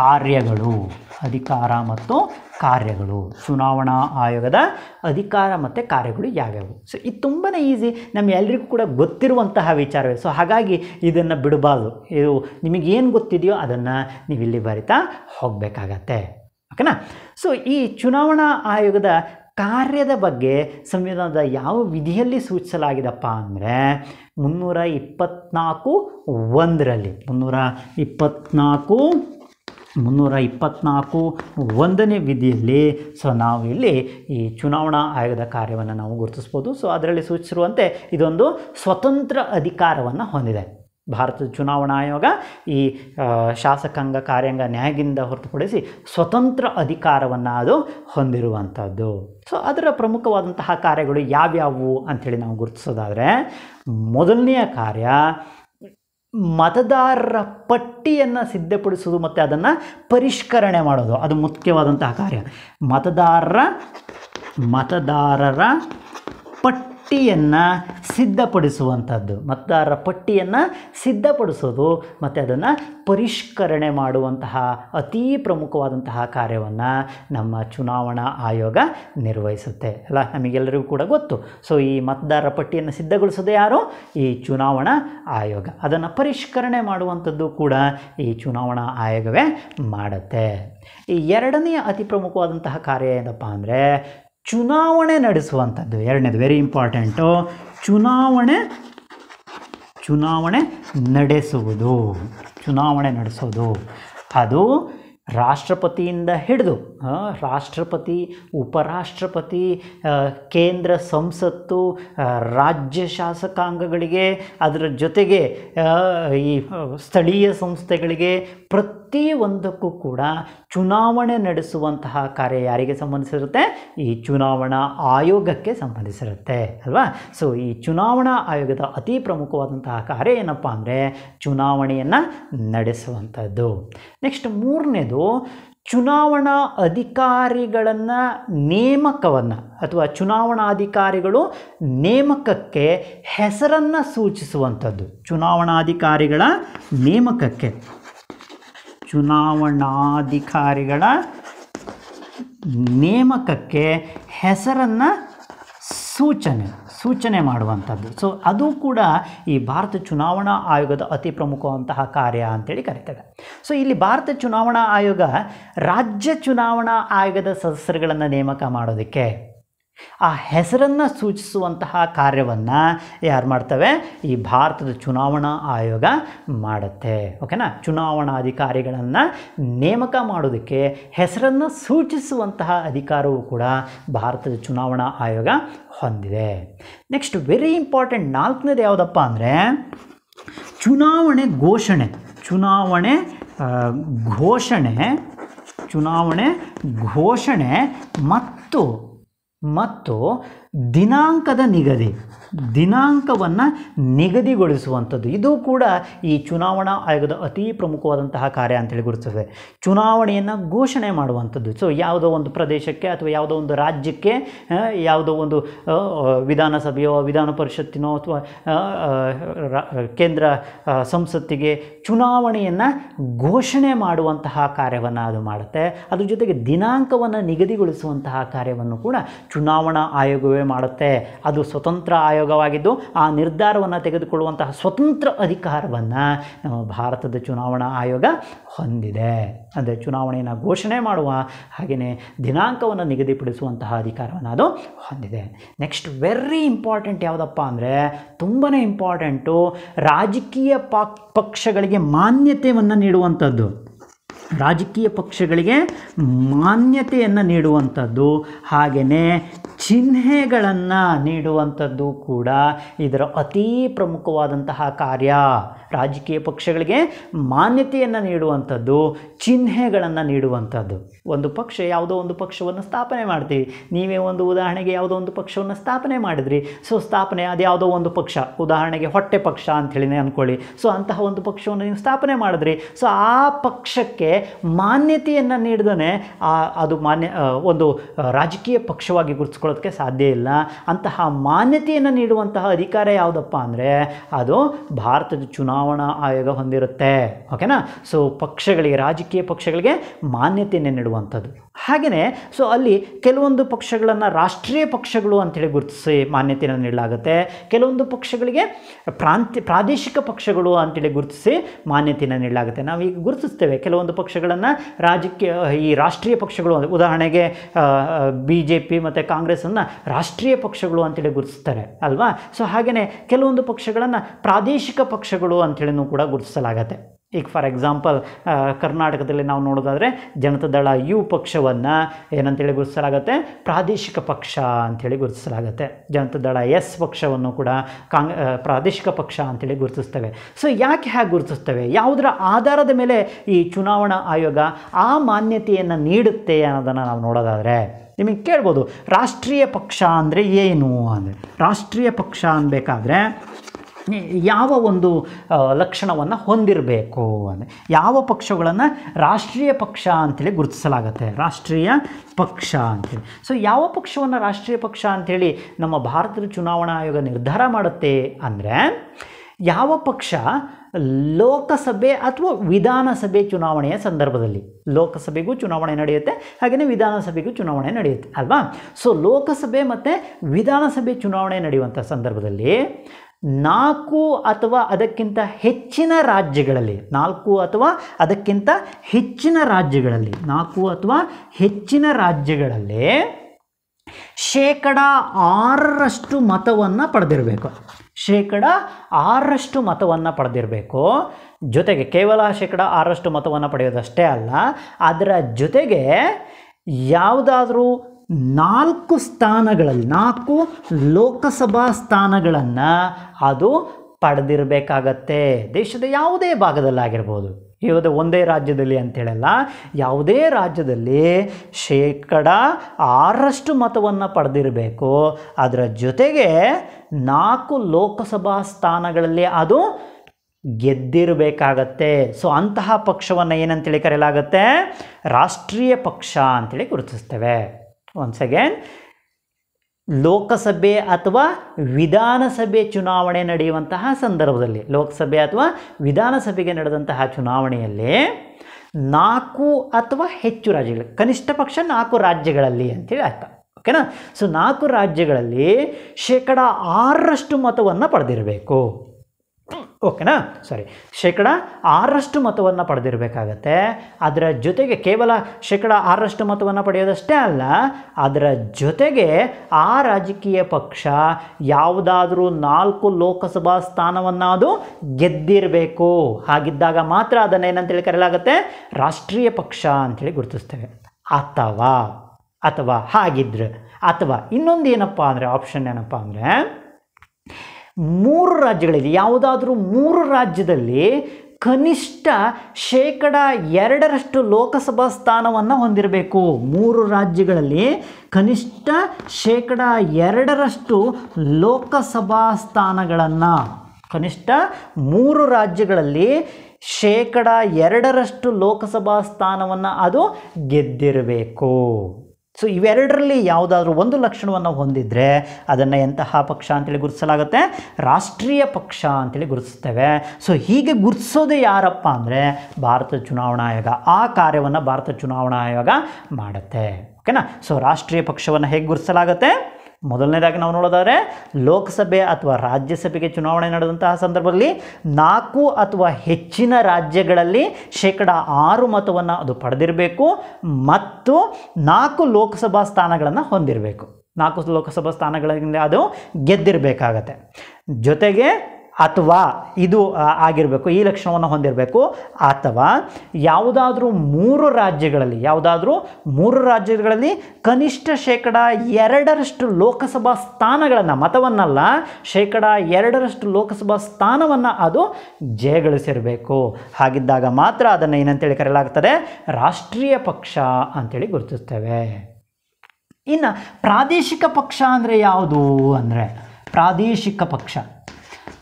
ಕಾರ್ಯಗಳು ಅಧಿಕಾರ ಮತ್ತು ಕಾರ್ಯಗಳು ಚುನಾವಣಾ ಆಯೋಗದ ಅಧಿಕಾರ ಮತ್ತು ಕಾರ್ಯಗಳು ಯಾವ್ಯಾವು ಸೊ ಇದು ತುಂಬಾ ಈಸಿ ನಮ್ಮ ಎಲ್ರಿಗೂ ಕೂಡ ಗೊತ್ತಿರುವಂತಹ ವಿಚಾರವೇ ಸೊ ಹಾಗಾಗಿ ಇದನ್ನು ಬಿಡಬಾರ್ದು ಇದು ನಿಮಗೇನು ಗೊತ್ತಿದೆಯೋ ಅದನ್ನು ನೀವು ಇಲ್ಲಿ ಬರಿತಾ ಹೋಗಬೇಕಾಗತ್ತೆ ಓಕೆನಾ ಸೊ ಈ ಚುನಾವಣಾ ಆಯೋಗದ ಕಾರ್ಯದ ಬಗ್ಗೆ ಸಂವಿಧಾನದ ಯಾವ ವಿಧಿಯಲ್ಲಿ ಸೂಚಿಸಲಾಗಿದೆಪ್ಪ ಅಂದರೆ ಮುನ್ನೂರ ಇಪ್ಪತ್ತ್ನಾಲ್ಕು ಒಂದರಲ್ಲಿ ಮುನ್ನೂರ ಇಪ್ಪತ್ತ್ನಾಲ್ಕು ಮುನ್ನೂರ ಇಪ್ಪತ್ನಾಲ್ಕು ಒಂದನೇ ವಿಧಿಯಲ್ಲಿ ಸೊ ನಾವು ಇಲ್ಲಿ ಈ ಚುನಾವಣಾ ಆಯೋಗದ ಕಾರ್ಯವನ್ನು ನಾವು ಗುರುತಿಸ್ಬೋದು ಸೊ ಅದರಲ್ಲಿ ಸೂಚಿಸಿರುವಂತೆ ಇದೊಂದು ಸ್ವತಂತ್ರ ಅಧಿಕಾರವನ್ನು ಹೊಂದಿದೆ ಭಾರತದ ಚುನಾವಣಾ ಆಯೋಗ ಈ ಶಾಸಕಾಂಗ ಕಾರ್ಯಾಂಗ ನ್ಯಾಯದಿಂದ ಹೊರತುಪಡಿಸಿ ಸ್ವತಂತ್ರ ಅಧಿಕಾರವನ್ನು ಅದು ಹೊಂದಿರುವಂಥದ್ದು ಸೊ ಅದರ ಪ್ರಮುಖವಾದಂತಹ ಕಾರ್ಯಗಳು ಯಾವ್ಯಾವು ಅಂಥೇಳಿ ನಾವು ಗುರುತಿಸೋದಾದರೆ ಮೊದಲನೆಯ ಕಾರ್ಯ ಮತದಾರರ ಪಟ್ಟಿಯನ್ನು ಸಿದ್ಧಪಡಿಸೋದು ಮತ್ತು ಅದನ್ನು ಪರಿಷ್ಕರಣೆ ಮಾಡೋದು ಅದು ಮುಖ್ಯವಾದಂತಹ ಕಾರ್ಯ ಮತದಾರರ ಮತದಾರರ ಪಟ್ಟಿ ಪಟ್ಟಿಯನ್ನು ಸಿದ್ಧಪಡಿಸುವಂಥದ್ದು ಮತದಾರರ ಪಟ್ಟಿಯನ್ನು ಸಿದ್ಧಪಡಿಸೋದು ಮತ್ತು ಅದನ್ನು ಪರಿಷ್ಕರಣೆ ಮಾಡುವಂತಹ ಅತೀ ಪ್ರಮುಖವಾದಂತಹ ಕಾರ್ಯವನ್ನು ನಮ್ಮ ಚುನಾವಣಾ ಆಯೋಗ ನಿರ್ವಹಿಸುತ್ತೆ ಅಲ್ಲ ನಮಗೆಲ್ಲರಿಗೂ ಕೂಡ ಗೊತ್ತು ಸೊ ಈ ಮತದಾರರ ಪಟ್ಟಿಯನ್ನು ಸಿದ್ಧಗೊಳಿಸೋದು ಯಾರು ಈ ಚುನಾವಣಾ ಆಯೋಗ ಅದನ್ನು ಪರಿಷ್ಕರಣೆ ಮಾಡುವಂಥದ್ದು ಕೂಡ ಈ ಚುನಾವಣಾ ಆಯೋಗವೇ ಮಾಡುತ್ತೆ ಈ ಎರಡನೆಯ ಅತಿ ಪ್ರಮುಖವಾದಂತಹ ಕಾರ್ಯ ಏನಪ್ಪ ಅಂದರೆ ಚುನಾವಣೆ ನಡೆಸುವಂಥದ್ದು ಎರಡನೇದು ವೆರಿ ಇಂಪಾರ್ಟೆಂಟು ಚುನಾವಣೆ ಚುನಾವಣೆ ನಡೆಸುವುದು ಚುನಾವಣೆ ನಡೆಸೋದು ಅದು ರಾಷ್ಟ್ರಪತಿಯಿಂದ ಹಿಡಿದು ರಾಷ್ಟ್ರಪತಿ ಉಪರಾಷ್ಟ್ರಪತಿ ಕೇಂದ್ರ ಸಂಸತ್ತು ರಾಜ್ಯ ಶಾಸಕಾಂಗಗಳಿಗೆ ಅದರ ಜೊತೆಗೆ ಈ ಸ್ಥಳೀಯ ಸಂಸ್ಥೆಗಳಿಗೆ ಪ್ರತಿ ಪ್ರತಿಯೊಂದಕ್ಕೂ ಕೂಡ ಚುನಾವಣೆ ನಡೆಸುವಂತಹ ಕಾರ್ಯ ಯಾರಿಗೆ ಸಂಬಂಧಿಸಿರುತ್ತೆ ಈ ಚುನಾವಣಾ ಆಯೋಗಕ್ಕೆ ಸಂಬಂಧಿಸಿರುತ್ತೆ ಅಲ್ವಾ ಸೊ ಈ ಚುನಾವಣಾ ಆಯೋಗದ ಅತಿ ಪ್ರಮುಖವಾದಂತಹ ಕಾರ್ಯ ಏನಪ್ಪ ಅಂದರೆ ಚುನಾವಣೆಯನ್ನು ನಡೆಸುವಂಥದ್ದು ನೆಕ್ಸ್ಟ್ ಮೂರನೇದು ಚುನಾವಣಾ ಅಧಿಕಾರಿಗಳನ್ನು ನೇಮಕವನ್ನು ಅಥವಾ ಚುನಾವಣಾಧಿಕಾರಿಗಳು ನೇಮಕಕ್ಕೆ ಹೆಸರನ್ನು ಸೂಚಿಸುವಂಥದ್ದು ಚುನಾವಣಾಧಿಕಾರಿಗಳ ನೇಮಕಕ್ಕೆ ಚುನಾವಣಾಧಿಕಾರಿಗಳ ನೇಮಕಕ್ಕೆ ಹೆಸರನ್ನು ಸೂಚನೆ ಸೂಚನೆ ಮಾಡುವಂಥದ್ದು ಸೊ ಅದು ಕೂಡ ಈ ಭಾರತ ಚುನಾವಣಾ ಆಯೋಗದ ಅತಿ ಪ್ರಮುಖವಂತಹ ಕಾರ್ಯ ಅಂತೇಳಿ ಕರಿತೇವೆ ಸೊ ಇಲ್ಲಿ ಭಾರತ ಚುನಾವಣಾ ಆಯೋಗ ರಾಜ್ಯ ಚುನಾವಣಾ ಆಯೋಗದ ಸದಸ್ಯರುಗಳನ್ನು ನೇಮಕ ಮಾಡೋದಕ್ಕೆ ಆ ಹೆಸರನ್ನು ಸೂಚಿಸುವಂತಹ ಕಾರ್ಯವನ್ನು ಯಾರು ಮಾಡ್ತವೆ ಈ ಭಾರತದ ಚುನಾವಣಾ ಆಯೋಗ ಮಾಡುತ್ತೆ ಓಕೆನಾ ಚುನಾವಣಾ ಅಧಿಕಾರಿಗಳನ್ನು ನೇಮಕ ಮಾಡೋದಕ್ಕೆ ಹೆಸರನ್ನು ಸೂಚಿಸುವಂತಹ ಅಧಿಕಾರವು ಕೂಡ ಭಾರತದ ಚುನಾವಣಾ ಆಯೋಗ ಹೊಂದಿದೆ ನೆಕ್ಸ್ಟ್ ವೆರಿ ಇಂಪಾರ್ಟೆಂಟ್ ನಾಲ್ಕನೇದು ಯಾವುದಪ್ಪ ಅಂದರೆ ಚುನಾವಣೆ ಘೋಷಣೆ ಚುನಾವಣೆ ಘೋಷಣೆ ಚುನಾವಣೆ ಘೋಷಣೆ ಮತ್ತು ಮತ್ತು ದಿನಾಂಕದ ನಿಗದಿ ದಿನಾಂಕವನ್ನು ನಿಗದಿಗೊಳಿಸುವಂಥದ್ದು ಇದು ಕೂಡ ಈ ಚುನಾವಣಾ ಆಯೋಗದ ಅತಿ ಪ್ರಮುಖವಾದಂತಹ ಕಾರ್ಯ ಅಂತೇಳಿ ಗುರುತಿಸ್ತದೆ ಚುನಾವಣೆಯನ್ನು ಘೋಷಣೆ ಮಾಡುವಂಥದ್ದು ಸೊ ಯಾವುದೋ ಒಂದು ಪ್ರದೇಶಕ್ಕೆ ಅಥವಾ ಯಾವುದೋ ಒಂದು ರಾಜ್ಯಕ್ಕೆ ಯಾವುದೋ ಒಂದು ವಿಧಾನಸಭೆಯೋ ವಿಧಾನ ಪರಿಷತ್ತಿನೋ ಅಥವಾ ಕೇಂದ್ರ ಸಂಸತ್ತಿಗೆ ಚುನಾವಣೆಯನ್ನು ಘೋಷಣೆ ಮಾಡುವಂತಹ ಕಾರ್ಯವನ್ನು ಅದು ಮಾಡುತ್ತೆ ಅದ್ರ ಜೊತೆಗೆ ದಿನಾಂಕವನ್ನು ನಿಗದಿಗೊಳಿಸುವಂತಹ ಕಾರ್ಯವನ್ನು ಕೂಡ ಚುನಾವಣಾ ಆಯೋಗವೇ ಮಾಡುತ್ತೆ ಅದು ಸ್ವತಂತ್ರ ಆಯೋಗವಾಗಿದ್ದು ಆ ನಿರ್ಧಾರವನ್ನು ತೆಗೆದುಕೊಳ್ಳುವಂತಹ ಸ್ವತಂತ್ರ ಅಧಿಕಾರವನ್ನು ನಮ್ಮ ಭಾರತದ ಚುನಾವಣಾ ಆಯೋಗ ಹೊಂದಿದೆ ಅಂದರೆ ಚುನಾವಣೆಯನ್ನು ಘೋಷಣೆ ಮಾಡುವ ಹಾಗೆಯೇ ದಿನಾಂಕವನ್ನು ನಿಗದಿಪಡಿಸುವಂತಹ ಅಧಿಕಾರವನ್ನು ಅದು ಹೊಂದಿದೆ ನೆಕ್ಸ್ಟ್ ವೆರಿ ಇಂಪಾರ್ಟೆಂಟ್ ಯಾವುದಪ್ಪ ಅಂದರೆ ತುಂಬಾ ಇಂಪಾರ್ಟೆಂಟು ರಾಜಕೀಯ ಪಕ್ಷಗಳಿಗೆ ಮಾನ್ಯತೆಯನ್ನು ನೀಡುವಂಥದ್ದು ರಾಜಕೀಯ ಪಕ್ಷಗಳಿಗೆ ಮಾನ್ಯತೆಯನ್ನು ನೀಡುವಂಥದ್ದು ಹಾಗೆಯೇ ಚಿಹ್ನೆಗಳನ್ನು ನೀಡುವಂಥದ್ದು ಕೂಡ ಇದರ ಅತೀ ಪ್ರಮುಖವಾದಂತಹ ಕಾರ್ಯ ರಾಜಕೀಯ ಪಕ್ಷಗಳಿಗೆ ಮಾನ್ಯತೆಯನ್ನು ನೀಡುವಂಥದ್ದು ಚಿಹ್ನೆಗಳನ್ನು ನೀಡುವಂಥದ್ದು ಒಂದು ಪಕ್ಷ ಯಾವುದೋ ಒಂದು ಪಕ್ಷವನ್ನು ಸ್ಥಾಪನೆ ಮಾಡ್ತೀವಿ ನೀವೇ ಒಂದು ಉದಾಹರಣೆಗೆ ಯಾವುದೋ ಒಂದು ಪಕ್ಷವನ್ನು ಸ್ಥಾಪನೆ ಮಾಡಿದ್ರಿ ಸೊ ಸ್ಥಾಪನೆ ಅದು ಯಾವುದೋ ಒಂದು ಪಕ್ಷ ಉದಾಹರಣೆಗೆ ಹೊಟ್ಟೆ ಪಕ್ಷ ಅಂಥೇಳಿನೇ ಅಂದ್ಕೊಳ್ಳಿ ಸೊ ಅಂತಹ ಒಂದು ಪಕ್ಷವನ್ನು ನೀವು ಸ್ಥಾಪನೆ ಮಾಡಿದ್ರಿ ಸೊ ಆ ಪಕ್ಷಕ್ಕೆ ಮಾನ್ಯತೆಯನ್ನು ಆ ಅದು ಮಾನ್ಯ ಒಂದು ರಾಜಕೀಯ ಪಕ್ಷವಾಗಿ ಗುರುತಿಸ್ಕೊಳ್ಳೋದಕ್ಕೆ ಸಾಧ್ಯ ಇಲ್ಲ ಅಂತಹ ಮಾನ್ಯತೆಯನ್ನು ನೀಡುವಂತಹ ಅಧಿಕಾರ ಯಾವುದಪ್ಪ ಅಂದರೆ ಅದು ಭಾರತದ ಚುನಾವಣೆ ಚುನಾವಣಾ ಆಯೋಗ ಹೊಂದಿರುತ್ತೆ ಓಕೆನಾ ಸೊ ಪಕ್ಷಗಳಿಗೆ ರಾಜಕೀಯ ಪಕ್ಷಗಳಿಗೆ ಮಾನ್ಯತೆಯನ್ನು ನೀಡುವಂಥದ್ದು ಹಾಗೆಯೇ ಸೊ ಅಲ್ಲಿ ಕೆಲವೊಂದು ಪಕ್ಷಗಳನ್ನು ರಾಷ್ಟ್ರೀಯ ಪಕ್ಷಗಳು ಅಂತೇಳಿ ಗುರುತಿಸಿ ಮಾನ್ಯತೆಯನ್ನು ನೀಡಲಾಗುತ್ತೆ ಕೆಲವೊಂದು ಪಕ್ಷಗಳಿಗೆ ಪ್ರಾಂತ್ಯ ಪ್ರಾದೇಶಿಕ ಪಕ್ಷಗಳು ಅಂತೇಳಿ ಗುರುತಿಸಿ ಮಾನ್ಯತೆಯನ್ನು ನೀಡಲಾಗುತ್ತೆ ನಾವು ಈಗ ಗುರುತಿಸ್ತೇವೆ ಕೆಲವೊಂದು ಪಕ್ಷಗಳನ್ನು ರಾಜಕೀಯ ಈ ರಾಷ್ಟ್ರೀಯ ಪಕ್ಷಗಳು ಉದಾಹರಣೆಗೆ ಬಿ ಜೆ ಪಿ ಮತ್ತು ಕಾಂಗ್ರೆಸ್ಸನ್ನು ರಾಷ್ಟ್ರೀಯ ಪಕ್ಷಗಳು ಅಂತೇಳಿ ಗುರುತಿಸ್ತಾರೆ ಅಲ್ವಾ ಸೊ ಹಾಗೆಯೇ ಕೆಲವೊಂದು ಪಕ್ಷಗಳನ್ನು ಪ್ರಾದೇಶಿಕ ಪಕ್ಷಗಳು ಅಂತ ಅಂಥೇಳಿನೂ ಕೂಡ ಗುರುತಿಸಲಾಗತ್ತೆ ಈಗ ಫಾರ್ ಎಕ್ಸಾಂಪಲ್ ಕರ್ನಾಟಕದಲ್ಲಿ ನಾವು ನೋಡೋದಾದರೆ ಜನತಾದಳ ಯು ಪಕ್ಷವನ್ನು ಏನಂತೇಳಿ ಗುರುತಿಸಲಾಗುತ್ತೆ ಪ್ರಾದೇಶಿಕ ಪಕ್ಷ ಅಂಥೇಳಿ ಗುರುತಿಸಲಾಗುತ್ತೆ ಜನತಾದಳ ಎಸ್ ಪಕ್ಷವನ್ನು ಕೂಡ ಕಾಂಗ್ ಪ್ರಾದೇಶಿಕ ಪಕ್ಷ ಅಂಥೇಳಿ ಗುರುತಿಸ್ತವೆ ಸೊ ಯಾಕೆ ಹೇಗೆ ಗುರುತಿಸ್ತವೆ ಯಾವುದರ ಆಧಾರದ ಮೇಲೆ ಈ ಚುನಾವಣಾ ಆಯೋಗ ಆ ಮಾನ್ಯತೆಯನ್ನು ನೀಡುತ್ತೆ ಅನ್ನೋದನ್ನು ನಾವು ನೋಡೋದಾದರೆ ನಿಮಗೆ ಕೇಳ್ಬೋದು ರಾಷ್ಟ್ರೀಯ ಪಕ್ಷ ಅಂದರೆ ಏನು ಅಂದರೆ ರಾಷ್ಟ್ರೀಯ ಪಕ್ಷ ಅನ್ಬೇಕಾದ್ರೆ ಯಾವ ಒಂದು ಲಕ್ಷಣವನ್ನು ಹೊಂದಿರಬೇಕು ಅಂದರೆ ಯಾವ ಪಕ್ಷಗಳನ್ನು ರಾಷ್ಟ್ರೀಯ ಪಕ್ಷ ಅಂತೇಳಿ ಗುರುತಿಸಲಾಗುತ್ತೆ ರಾಷ್ಟ್ರೀಯ ಪಕ್ಷ ಅಂತೇಳಿ ಸೊ ಯಾವ ಪಕ್ಷವನ್ನು ರಾಷ್ಟ್ರೀಯ ಪಕ್ಷ ಅಂಥೇಳಿ ನಮ್ಮ ಭಾರತದ ಚುನಾವಣಾ ಆಯೋಗ ನಿರ್ಧಾರ ಮಾಡುತ್ತೆ ಅಂದರೆ ಯಾವ ಪಕ್ಷ ಲೋಕಸಭೆ ಅಥವಾ ವಿಧಾನಸಭೆ ಚುನಾವಣೆಯ ಸಂದರ್ಭದಲ್ಲಿ ಲೋಕಸಭೆಗೂ ಚುನಾವಣೆ ನಡೆಯುತ್ತೆ ಹಾಗೆಯೇ ವಿಧಾನಸಭೆಗೂ ಚುನಾವಣೆ ನಡೆಯುತ್ತೆ ಅಲ್ವಾ ಸೊ ಲೋಕಸಭೆ ಮತ್ತು ವಿಧಾನಸಭೆ ಚುನಾವಣೆ ನಡೆಯುವಂಥ ಸಂದರ್ಭದಲ್ಲಿ ನಾಲ್ಕು ಅಥವಾ ಅದಕ್ಕಿಂತ ಹೆಚ್ಚಿನ ರಾಜ್ಯಗಳಲ್ಲಿ ನಾಲ್ಕು ಅಥವಾ ಅದಕ್ಕಿಂತ ಹೆಚ್ಚಿನ ರಾಜ್ಯಗಳಲ್ಲಿ ನಾಲ್ಕು ಅಥವಾ ಹೆಚ್ಚಿನ ರಾಜ್ಯಗಳಲ್ಲಿ ಶೇಕಡ ಆರರಷ್ಟು ಮತವನ್ನು ಪಡೆದಿರಬೇಕು ಶೇಕಡ ಆರರಷ್ಟು ಮತವನ್ನು ಪಡೆದಿರಬೇಕು ಜೊತೆಗೆ ಕೇವಲ ಶೇಕಡ ಆರರಷ್ಟು ಮತವನ್ನು ಪಡೆಯೋದಷ್ಟೇ ಅಲ್ಲ ಅದರ ಜೊತೆಗೆ ಯಾವುದಾದ್ರೂ ನಾಲ್ಕು ಸ್ಥಾನಗಳಲ್ಲಿ ನಾಲ್ಕು ಲೋಕಸಭಾ ಸ್ಥಾನಗಳನ್ನು ಅದು ಪಡೆದಿರಬೇಕಾಗತ್ತೆ ದೇಶದ ಯಾವುದೇ ಭಾಗದಲ್ಲಾಗಿರ್ಬೋದು ಇವತ್ತು ಒಂದೇ ರಾಜ್ಯದಲ್ಲಿ ಅಂತೇಳಲ್ಲ ಯಾವುದೇ ರಾಜ್ಯದಲ್ಲಿ ಶೇಕಡ ಆರಷ್ಟು ಮತವನ್ನು ಪಡೆದಿರಬೇಕು ಅದರ ಜೊತೆಗೆ ನಾಲ್ಕು ಲೋಕಸಭಾ ಸ್ಥಾನಗಳಲ್ಲಿ ಅದು ಗೆದ್ದಿರಬೇಕಾಗತ್ತೆ ಸೊ ಅಂತಹ ಪಕ್ಷವನ್ನು ಏನಂತೇಳಿ ಕರೆಯಲಾಗುತ್ತೆ ರಾಷ್ಟ್ರೀಯ ಪಕ್ಷ ಅಂತೇಳಿ ಗುರುತಿಸ್ತೇವೆ ಒನ್ಸ್ ಅಗೇನ್ ಲೋಕಸಭೆ ಅಥವಾ ವಿಧಾನಸಭೆ ಚುನಾವಣೆ ನಡೆಯುವಂತಹ ಸಂದರ್ಭದಲ್ಲಿ ಲೋಕಸಭೆ ಅಥವಾ ವಿಧಾನಸಭೆಗೆ ನಡೆದಂತಹ ಚುನಾವಣೆಯಲ್ಲಿ ನಾಲ್ಕು ಅಥವಾ ಹೆಚ್ಚು ರಾಜ್ಯಗಳು ಕನಿಷ್ಠ ಪಕ್ಷ ನಾಲ್ಕು ರಾಜ್ಯಗಳಲ್ಲಿ ಅಂತೇಳಿ ಅರ್ಥ ಓಕೆನಾ ಸೊ ನಾಲ್ಕು ರಾಜ್ಯಗಳಲ್ಲಿ ಶೇಕಡ ಆರರಷ್ಟು ಮತವನ್ನು ಪಡೆದಿರಬೇಕು ಓಕೆನಾ ಸಾರಿ ಶೇಕಡ ಆರರಷ್ಟು ಮತವನ್ನು ಪಡೆದಿರಬೇಕಾಗತ್ತೆ ಅದರ ಜೊತೆಗೆ ಕೇವಲ ಶೇಕಡ ಆರರಷ್ಟು ಮತವನ್ನು ಪಡೆಯೋದಷ್ಟೇ ಅಲ್ಲ ಅದರ ಜೊತೆಗೆ ಆ ರಾಜಕೀಯ ಪಕ್ಷ ಯಾವುದಾದ್ರೂ ನಾಲ್ಕು ಲೋಕಸಭಾ ಸ್ಥಾನವನ್ನು ಅದು ಗೆದ್ದಿರಬೇಕು ಹಾಗಿದ್ದಾಗ ಮಾತ್ರ ಅದನ್ನು ಏನಂತೇಳಿ ಕರೆಯಲಾಗುತ್ತೆ ರಾಷ್ಟ್ರೀಯ ಪಕ್ಷ ಅಂತೇಳಿ ಗುರುತಿಸ್ತೇವೆ ಅಥವಾ ಅಥವಾ ಹಾಗಿದ್ರೆ ಅಥವಾ ಇನ್ನೊಂದು ಏನಪ್ಪ ಅಂದರೆ ಆಪ್ಷನ್ ಏನಪ್ಪ ಅಂದರೆ ಮೂರು ರಾಜ್ಯಗಳಲ್ಲಿ ಯಾವುದಾದ್ರೂ ಮೂರು ರಾಜ್ಯದಲ್ಲಿ ಕನಿಷ್ಠ ಶೇಕಡ ಎರಡರಷ್ಟು ಲೋಕಸಭಾ ಸ್ಥಾನವನ್ನು ಹೊಂದಿರಬೇಕು ಮೂರು ರಾಜ್ಯಗಳಲ್ಲಿ ಕನಿಷ್ಠ ಶೇಕಡ ಎರಡರಷ್ಟು ಲೋಕಸಭಾ ಸ್ಥಾನಗಳನ್ನು ಕನಿಷ್ಠ ಮೂರು ರಾಜ್ಯಗಳಲ್ಲಿ ಶೇಕಡ ಎರಡರಷ್ಟು ಲೋಕಸಭಾ ಸ್ಥಾನವನ್ನು ಅದು ಗೆದ್ದಿರಬೇಕು ಸೊ ಇವೆರಡರಲ್ಲಿ ಯಾವುದಾದ್ರೂ ಒಂದು ಲಕ್ಷಣವನ್ನು ಹೊಂದಿದರೆ ಅದನ್ನು ಎಂತಹ ಪಕ್ಷ ಅಂತೇಳಿ ಗುರುತಿಸಲಾಗುತ್ತೆ ರಾಷ್ಟ್ರೀಯ ಪಕ್ಷ ಅಂತೇಳಿ ಗುರುತಿಸ್ತೇವೆ ಸೊ ಹೀಗೆ ಗುರುತಿಸೋದೇ ಯಾರಪ್ಪ ಅಂದರೆ ಭಾರತ ಚುನಾವಣಾ ಆಯೋಗ ಆ ಕಾರ್ಯವನ್ನು ಭಾರತ ಚುನಾವಣಾ ಆಯೋಗ ಮಾಡುತ್ತೆ ಓಕೆನಾ ಸೊ ರಾಷ್ಟ್ರೀಯ ಪಕ್ಷವನ್ನು ಹೇಗೆ ಗುರುತಿಸಲಾಗುತ್ತೆ ಮೊದಲನೇದಾಗಿ ನಾವು ನೋಡೋದಾದರೆ ಲೋಕಸಭೆ ಅಥವಾ ರಾಜ್ಯಸಭೆಗೆ ಚುನಾವಣೆ ನಡೆದಂತಹ ಸಂದರ್ಭದಲ್ಲಿ ನಾಲ್ಕು ಅಥವಾ ಹೆಚ್ಚಿನ ರಾಜ್ಯಗಳಲ್ಲಿ ಶೇಕಡ ಆರು ಮತವನ್ನು ಅದು ಪಡೆದಿರಬೇಕು ಮತ್ತು ನಾಲ್ಕು ಲೋಕಸಭಾ ಸ್ಥಾನಗಳನ್ನು ಹೊಂದಿರಬೇಕು ನಾಲ್ಕು ಲೋಕಸಭಾ ಸ್ಥಾನಗಳಿಂದ ಅದು ಗೆದ್ದಿರಬೇಕಾಗತ್ತೆ ಜೊತೆಗೆ ಅಥವಾ ಇದು ಆಗಿರಬೇಕು ಈ ಲಕ್ಷಣವನ್ನು ಹೊಂದಿರಬೇಕು ಅಥವಾ ಯಾವುದಾದ್ರೂ ಮೂರು ರಾಜ್ಯಗಳಲ್ಲಿ ಯಾವುದಾದ್ರೂ ಮೂರು ರಾಜ್ಯಗಳಲ್ಲಿ ಕನಿಷ್ಠ ಶೇಕಡ ಎರಡರಷ್ಟು ಲೋಕಸಭಾ ಸ್ಥಾನಗಳನ್ನು ಮತವನ್ನಲ್ಲ ಶೇಕಡ ಎರಡರಷ್ಟು ಲೋಕಸಭಾ ಸ್ಥಾನವನ್ನು ಅದು ಜಯಗಳಿಸಿರಬೇಕು ಹಾಗಿದ್ದಾಗ ಮಾತ್ರ ಅದನ್ನು ಏನಂತೇಳಿ ಕರೆಯಲಾಗ್ತದೆ ರಾಷ್ಟ್ರೀಯ ಪಕ್ಷ ಅಂತೇಳಿ ಗುರುತಿಸ್ತೇವೆ ಇನ್ನು ಪ್ರಾದೇಶಿಕ ಪಕ್ಷ ಅಂದರೆ ಯಾವುದು ಅಂದರೆ ಪ್ರಾದೇಶಿಕ ಪಕ್ಷ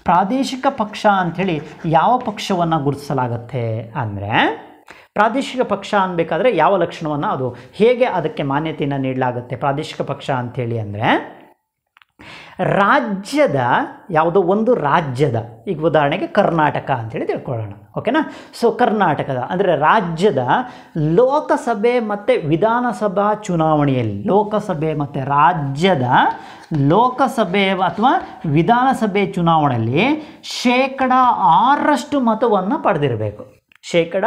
ಪ್ರಾದೇಶಿಕ ಪಕ್ಷ ಅಂಥೇಳಿ ಯಾವ ಪಕ್ಷವನ್ನು ಗುರುತಿಸಲಾಗತ್ತೆ ಅಂದರೆ ಪ್ರಾದೇಶಿಕ ಪಕ್ಷ ಅನ್ಬೇಕಾದ್ರೆ ಯಾವ ಲಕ್ಷಣವನ್ನು ಅದು ಹೇಗೆ ಅದಕ್ಕೆ ಮಾನ್ಯತೆಯನ್ನು ನೀಡಲಾಗುತ್ತೆ ಪ್ರಾದೇಶಿಕ ಪಕ್ಷ ಅಂಥೇಳಿ ಅಂದರೆ ರಾಜ್ಯದ ಯಾವುದೋ ಒಂದು ರಾಜ್ಯದ ಈಗ ಉದಾಹರಣೆಗೆ ಕರ್ನಾಟಕ ಅಂತೇಳಿ ತಿಳ್ಕೊಳ್ಳೋಣ ಓಕೆನಾ ಸೊ ಕರ್ನಾಟಕದ ಅಂದರೆ ರಾಜ್ಯದ ಲೋಕಸಭೆ ಮತ್ತು ವಿಧಾನಸಭಾ ಚುನಾವಣೆಯಲ್ಲಿ ಲೋಕಸಭೆ ಮತ್ತು ರಾಜ್ಯದ ಲೋಕಸಭೆ ಅಥವಾ ವಿಧಾನಸಭೆ ಚುನಾವಣೆಯಲ್ಲಿ ಶೇಕಡ ಆರಷ್ಟು ಮತವನ್ನು ಪಡೆದಿರಬೇಕು ಶೇಕಡ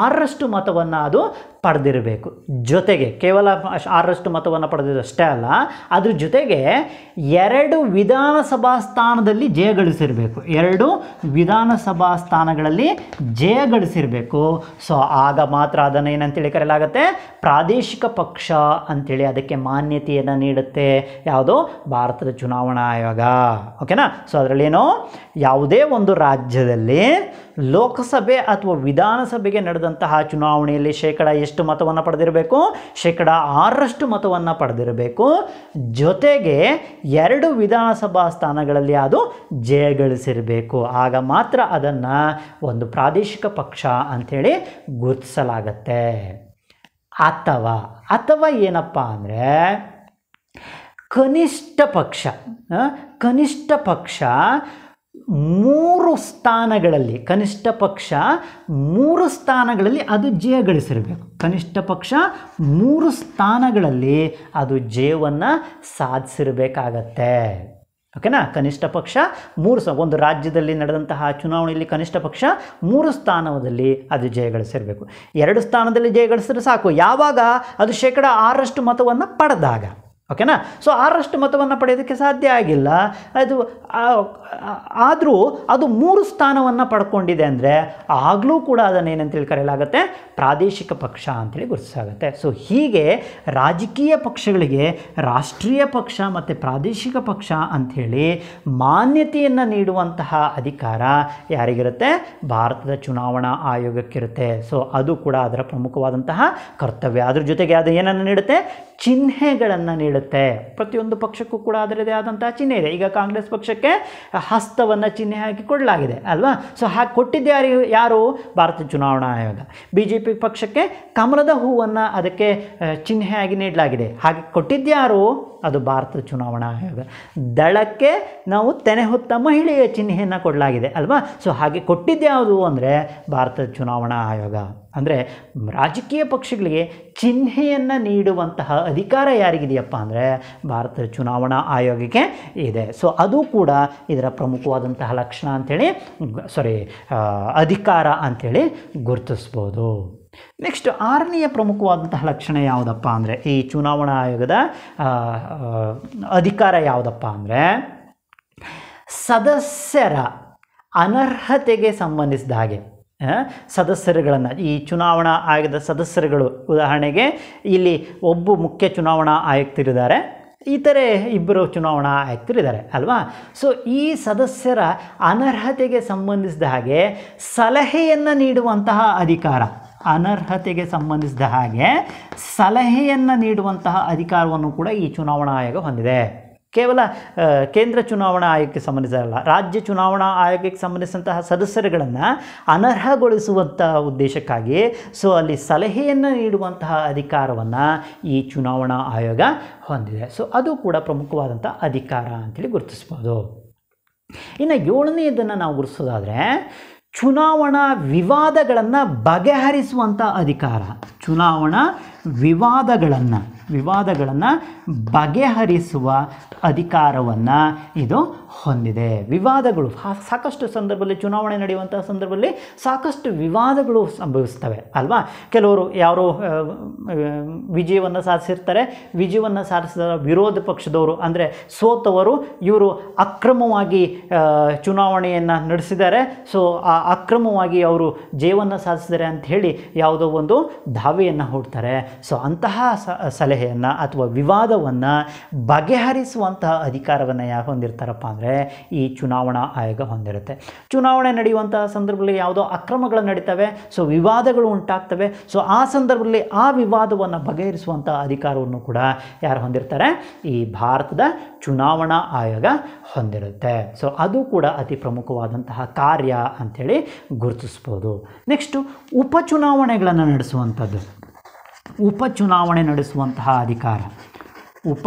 ಆರರಷ್ಟು ಮತವನ್ನು ಅದು ಪಡೆದಿರಬೇಕು ಜೊತೆಗೆ ಕೇವಲ ಆರರಷ್ಟು ಮತವನ್ನು ಪಡೆದಿದ್ದಷ್ಟೇ ಅಲ್ಲ ಅದ್ರ ಜೊತೆಗೆ ಎರಡು ವಿಧಾನಸಭಾ ಸ್ಥಾನದಲ್ಲಿ ಜಯ ಜಯಗಳಿಸಿರಬೇಕು ಎರಡು ವಿಧಾನಸಭಾ ಸ್ಥಾನಗಳಲ್ಲಿ ಗಳಿಸಿರಬೇಕು ಸೊ ಆಗ ಮಾತ್ರ ಅದನ್ನು ಏನಂತೇಳಿ ಕರೆಯಲಾಗುತ್ತೆ ಪ್ರಾದೇಶಿಕ ಪಕ್ಷ ಅಂಥೇಳಿ ಅದಕ್ಕೆ ಮಾನ್ಯತೆಯನ್ನು ನೀಡುತ್ತೆ ಯಾವುದು ಭಾರತದ ಚುನಾವಣಾ ಆಯೋಗ ಓಕೆನಾ ಸೊ ಏನು ಯಾವುದೇ ಒಂದು ರಾಜ್ಯದಲ್ಲಿ ಲೋಕಸಭೆ ಅಥವಾ ವಿಧಾನಸಭೆಗೆ ನಡೆದಂತಹ ಚುನಾವಣೆಯಲ್ಲಿ ಶೇಕಡ ಎಷ್ಟು ಮತವನ್ನು ಪಡೆದಿರಬೇಕು ಶೇಕಡ ಆರರಷ್ಟು ಮತವನ್ನು ಪಡೆದಿರಬೇಕು ಜೊತೆಗೆ ಎರಡು ವಿಧಾನಸಭಾ ಸ್ಥಾನಗಳಲ್ಲಿ ಅದು ಜಯಗಳಿಸಿರಬೇಕು ಆಗ ಮಾತ್ರ ಅದನ್ನು ಒಂದು ಪ್ರಾದೇಶಿಕ ಪಕ್ಷ ಅಂಥೇಳಿ ಗುರುತಿಸಲಾಗತ್ತೆ ಅಥವಾ ಅಥವಾ ಏನಪ್ಪ ಅಂದರೆ ಕನಿಷ್ಠ ಪಕ್ಷ ಕನಿಷ್ಠ ಪಕ್ಷ ಮೂರು ಸ್ಥಾನಗಳಲ್ಲಿ ಕನಿಷ್ಠ ಪಕ್ಷ ಮೂರು ಸ್ಥಾನಗಳಲ್ಲಿ ಅದು ಜಯ ಗಳಿಸಿರಬೇಕು ಕನಿಷ್ಠ ಪಕ್ಷ ಮೂರು ಸ್ಥಾನಗಳಲ್ಲಿ ಅದು ಜಯವನ್ನು ಸಾಧಿಸಿರಬೇಕಾಗತ್ತೆ ಓಕೆನಾ ಕನಿಷ್ಠ ಪಕ್ಷ ಮೂರು ಸ ಒಂದು ರಾಜ್ಯದಲ್ಲಿ ನಡೆದಂತಹ ಚುನಾವಣೆಯಲ್ಲಿ ಕನಿಷ್ಠ ಪಕ್ಷ ಮೂರು ಸ್ಥಾನದಲ್ಲಿ ಅದು ಗಳಿಸಿರಬೇಕು ಎರಡು ಸ್ಥಾನದಲ್ಲಿ ಗಳಿಸಿದ್ರೆ ಸಾಕು ಯಾವಾಗ ಅದು ಶೇಕಡ ಆರಷ್ಟು ಮತವನ್ನು ಪಡೆದಾಗ ಓಕೆನಾ ಸೊ ಆರಷ್ಟು ಮತವನ್ನು ಪಡೆಯೋದಕ್ಕೆ ಸಾಧ್ಯ ಆಗಿಲ್ಲ ಅದು ಆದರೂ ಅದು ಮೂರು ಸ್ಥಾನವನ್ನು ಪಡ್ಕೊಂಡಿದೆ ಅಂದರೆ ಆಗಲೂ ಕೂಡ ಅದನ್ನು ಏನಂತೇಳಿ ಕರೆಯಲಾಗುತ್ತೆ ಪ್ರಾದೇಶಿಕ ಪಕ್ಷ ಅಂತೇಳಿ ಗುರುತಿಸಲಾಗುತ್ತೆ ಸೊ ಹೀಗೆ ರಾಜಕೀಯ ಪಕ್ಷಗಳಿಗೆ ರಾಷ್ಟ್ರೀಯ ಪಕ್ಷ ಮತ್ತು ಪ್ರಾದೇಶಿಕ ಪಕ್ಷ ಅಂಥೇಳಿ ಮಾನ್ಯತೆಯನ್ನು ನೀಡುವಂತಹ ಅಧಿಕಾರ ಯಾರಿಗಿರುತ್ತೆ ಭಾರತದ ಚುನಾವಣಾ ಆಯೋಗಕ್ಕಿರುತ್ತೆ ಸೊ ಅದು ಕೂಡ ಅದರ ಪ್ರಮುಖವಾದಂತಹ ಕರ್ತವ್ಯ ಅದ್ರ ಜೊತೆಗೆ ಅದು ಏನನ್ನು ನೀಡುತ್ತೆ ಚಿಹ್ನೆಗಳನ್ನು ನೀಡುತ್ತೆ ಪ್ರತಿಯೊಂದು ಪಕ್ಷಕ್ಕೂ ಕೂಡ ಅದರದೇ ಆದಂತಹ ಚಿಹ್ನೆ ಇದೆ ಈಗ ಕಾಂಗ್ರೆಸ್ ಪಕ್ಷಕ್ಕೆ ಹಸ್ತವನ್ನು ಚಿಹ್ನೆ ಹಾಕಿ ಕೊಡಲಾಗಿದೆ ಅಲ್ವಾ ಸೊ ಹಾಗೆ ಕೊಟ್ಟಿದ್ದ ಯಾರು ಯಾರು ಭಾರತ ಚುನಾವಣಾ ಆಯೋಗ ಬಿ ಜೆ ಪಿ ಪಕ್ಷಕ್ಕೆ ಕಮಲದ ಹೂವನ್ನು ಅದಕ್ಕೆ ಚಿಹ್ನೆಯಾಗಿ ನೀಡಲಾಗಿದೆ ಹಾಗೆ ಕೊಟ್ಟಿದ್ದ್ಯಾರು ಅದು ಭಾರತ ಚುನಾವಣಾ ಆಯೋಗ ದಳಕ್ಕೆ ನಾವು ಹೊತ್ತ ಮಹಿಳೆಯ ಚಿಹ್ನೆಯನ್ನು ಕೊಡಲಾಗಿದೆ ಅಲ್ವಾ ಸೊ ಹಾಗೆ ಕೊಟ್ಟಿದ್ದ್ಯಾವುದು ಅಂದರೆ ಭಾರತ ಚುನಾವಣಾ ಆಯೋಗ ಅಂದರೆ ರಾಜಕೀಯ ಪಕ್ಷಗಳಿಗೆ ಚಿಹ್ನೆಯನ್ನು ನೀಡುವಂತಹ ಅಧಿಕಾರ ಯಾರಿಗಿದೆಯಪ್ಪ ಅಂದರೆ ಭಾರತದ ಚುನಾವಣಾ ಆಯೋಗಕ್ಕೆ ಇದೆ ಸೊ ಅದು ಕೂಡ ಇದರ ಪ್ರಮುಖವಾದಂತಹ ಲಕ್ಷಣ ಅಂಥೇಳಿ ಸಾರಿ ಅಧಿಕಾರ ಅಂಥೇಳಿ ಗುರುತಿಸ್ಬೋದು ನೆಕ್ಸ್ಟ್ ಆರನೆಯ ಪ್ರಮುಖವಾದಂತಹ ಲಕ್ಷಣ ಯಾವುದಪ್ಪ ಅಂದರೆ ಈ ಚುನಾವಣಾ ಆಯೋಗದ ಅಧಿಕಾರ ಯಾವುದಪ್ಪ ಅಂದರೆ ಸದಸ್ಯರ ಅನರ್ಹತೆಗೆ ಸಂಬಂಧಿಸಿದ ಹಾಗೆ ಸದಸ್ಯರುಗಳನ್ನು ಈ ಚುನಾವಣಾ ಆಯೋಗದ ಸದಸ್ಯರುಗಳು ಉದಾಹರಣೆಗೆ ಇಲ್ಲಿ ಒಬ್ಬ ಮುಖ್ಯ ಚುನಾವಣಾ ಆಯುಕ್ತರಿದ್ದಾರೆ ಇತರೆ ಇಬ್ಬರು ಚುನಾವಣಾ ಆಯುಕ್ತರಿದ್ದಾರೆ ಅಲ್ವಾ ಸೊ ಈ ಸದಸ್ಯರ ಅನರ್ಹತೆಗೆ ಸಂಬಂಧಿಸಿದ ಹಾಗೆ ಸಲಹೆಯನ್ನು ನೀಡುವಂತಹ ಅಧಿಕಾರ ಅನರ್ಹತೆಗೆ ಸಂಬಂಧಿಸಿದ ಹಾಗೆ ಸಲಹೆಯನ್ನು ನೀಡುವಂತಹ ಅಧಿಕಾರವನ್ನು ಕೂಡ ಈ ಚುನಾವಣಾ ಆಯೋಗ ಹೊಂದಿದೆ ಕೇವಲ ಕೇಂದ್ರ ಚುನಾವಣಾ ಆಯೋಗಕ್ಕೆ ಸಂಬಂಧಿಸಿದಲ್ಲ ರಾಜ್ಯ ಚುನಾವಣಾ ಆಯೋಗಕ್ಕೆ ಸಂಬಂಧಿಸಿದಂತಹ ಸದಸ್ಯರುಗಳನ್ನು ಅನರ್ಹಗೊಳಿಸುವಂಥ ಉದ್ದೇಶಕ್ಕಾಗಿ ಸೊ ಅಲ್ಲಿ ಸಲಹೆಯನ್ನು ನೀಡುವಂತಹ ಅಧಿಕಾರವನ್ನು ಈ ಚುನಾವಣಾ ಆಯೋಗ ಹೊಂದಿದೆ ಸೊ ಅದು ಕೂಡ ಪ್ರಮುಖವಾದಂಥ ಅಧಿಕಾರ ಅಂತೇಳಿ ಗುರುತಿಸ್ಬೋದು ಇನ್ನು ಏಳನೆಯದನ್ನು ನಾವು ಗುರುತಿಸೋದಾದರೆ ಚುನಾವಣಾ ವಿವಾದಗಳನ್ನು ಬಗೆಹರಿಸುವಂಥ ಅಧಿಕಾರ ಚುನಾವಣಾ ವಿವಾದಗಳನ್ನು ವಿವಾದಗಳನ್ನು ಬಗೆಹರಿಸುವ ಅಧಿಕಾರವನ್ನು ಇದು ಹೊಂದಿದೆ ವಿವಾದಗಳು ಸಾಕಷ್ಟು ಸಂದರ್ಭದಲ್ಲಿ ಚುನಾವಣೆ ನಡೆಯುವಂತಹ ಸಂದರ್ಭದಲ್ಲಿ ಸಾಕಷ್ಟು ವಿವಾದಗಳು ಸಂಭವಿಸ್ತವೆ ಅಲ್ವಾ ಕೆಲವರು ಯಾರು ವಿಜಯವನ್ನು ಸಾಧಿಸಿರ್ತಾರೆ ವಿಜಯವನ್ನು ಸಾಧಿಸಿದ ವಿರೋಧ ಪಕ್ಷದವರು ಅಂದರೆ ಸೋತವರು ಇವರು ಅಕ್ರಮವಾಗಿ ಚುನಾವಣೆಯನ್ನು ನಡೆಸಿದ್ದಾರೆ ಸೊ ಆ ಅಕ್ರಮವಾಗಿ ಅವರು ಜಯವನ್ನು ಸಾಧಿಸಿದ್ದಾರೆ ಅಂತ ಹೇಳಿ ಯಾವುದೋ ಒಂದು ದಾವೆಯನ್ನು ಹೂಡ್ತಾರೆ ಸೊ ಅಂತಹ ಸಲಹೆಯನ್ನು ಅಥವಾ ವಿವಾದವನ್ನು ಬಗೆಹರಿಸುವಂತಹ ಅಧಿಕಾರವನ್ನು ಯಾರು ಹೊಂದಿರ್ತಾರಪ್ಪ ಅಂದರೆ ಅಂದರೆ ಈ ಚುನಾವಣಾ ಆಯೋಗ ಹೊಂದಿರುತ್ತೆ ಚುನಾವಣೆ ನಡೆಯುವಂತಹ ಸಂದರ್ಭದಲ್ಲಿ ಯಾವುದೋ ಅಕ್ರಮಗಳು ನಡೀತವೆ ಸೊ ವಿವಾದಗಳು ಉಂಟಾಗ್ತವೆ ಸೊ ಆ ಸಂದರ್ಭದಲ್ಲಿ ಆ ವಿವಾದವನ್ನು ಬಗೆಹರಿಸುವಂಥ ಅಧಿಕಾರವನ್ನು ಕೂಡ ಯಾರು ಹೊಂದಿರ್ತಾರೆ ಈ ಭಾರತದ ಚುನಾವಣಾ ಆಯೋಗ ಹೊಂದಿರುತ್ತೆ ಸೊ ಅದು ಕೂಡ ಅತಿ ಪ್ರಮುಖವಾದಂತಹ ಕಾರ್ಯ ಅಂಥೇಳಿ ಗುರುತಿಸ್ಬೋದು ನೆಕ್ಸ್ಟು ಉಪಚುನಾವಣೆಗಳನ್ನು ನಡೆಸುವಂಥದ್ದು ಉಪಚುನಾವಣೆ ನಡೆಸುವಂತಹ ಅಧಿಕಾರ ಉಪ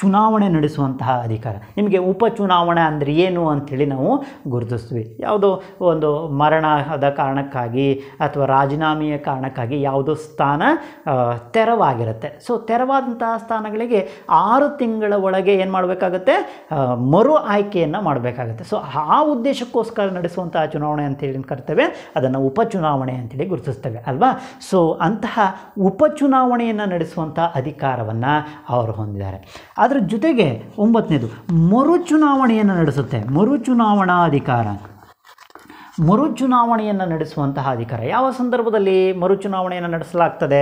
ಚುನಾವಣೆ ನಡೆಸುವಂತಹ ಅಧಿಕಾರ ನಿಮಗೆ ಉಪಚುನಾವಣೆ ಅಂದರೆ ಏನು ಅಂಥೇಳಿ ನಾವು ಗುರುತಿಸ್ತೀವಿ ಯಾವುದೋ ಒಂದು ಮರಣದ ಕಾರಣಕ್ಕಾಗಿ ಅಥವಾ ರಾಜೀನಾಮೆಯ ಕಾರಣಕ್ಕಾಗಿ ಯಾವುದೋ ಸ್ಥಾನ ತೆರವಾಗಿರುತ್ತೆ ಸೊ ತೆರವಾದಂತಹ ಸ್ಥಾನಗಳಿಗೆ ಆರು ತಿಂಗಳ ಒಳಗೆ ಏನು ಮಾಡಬೇಕಾಗುತ್ತೆ ಮರು ಆಯ್ಕೆಯನ್ನು ಮಾಡಬೇಕಾಗುತ್ತೆ ಸೊ ಆ ಉದ್ದೇಶಕ್ಕೋಸ್ಕರ ನಡೆಸುವಂತಹ ಚುನಾವಣೆ ಅಂತೇಳಿ ಕರ್ತೇವೆ ಅದನ್ನು ಉಪಚುನಾವಣೆ ಅಂತೇಳಿ ಗುರುತಿಸ್ತೇವೆ ಅಲ್ವಾ ಸೊ ಅಂತಹ ಉಪಚುನಾವಣೆಯನ್ನು ನಡೆಸುವಂಥ ಅಧಿಕಾರವನ್ನು ಅವರು ಹೊಂದಿದ್ದಾರೆ ಅದು ಅದರ ಜೊತೆಗೆ ಒಂಬತ್ತನೇದು ಮರು ಚುನಾವಣೆಯನ್ನು ನಡೆಸುತ್ತೆ ಮರು ಚುನಾವಣಾ ಅಧಿಕಾರ ಮರು ಚುನಾವಣೆಯನ್ನು ನಡೆಸುವಂತಹ ಅಧಿಕಾರ ಯಾವ ಸಂದರ್ಭದಲ್ಲಿ ಮರು ಚುನಾವಣೆಯನ್ನು ನಡೆಸಲಾಗ್ತದೆ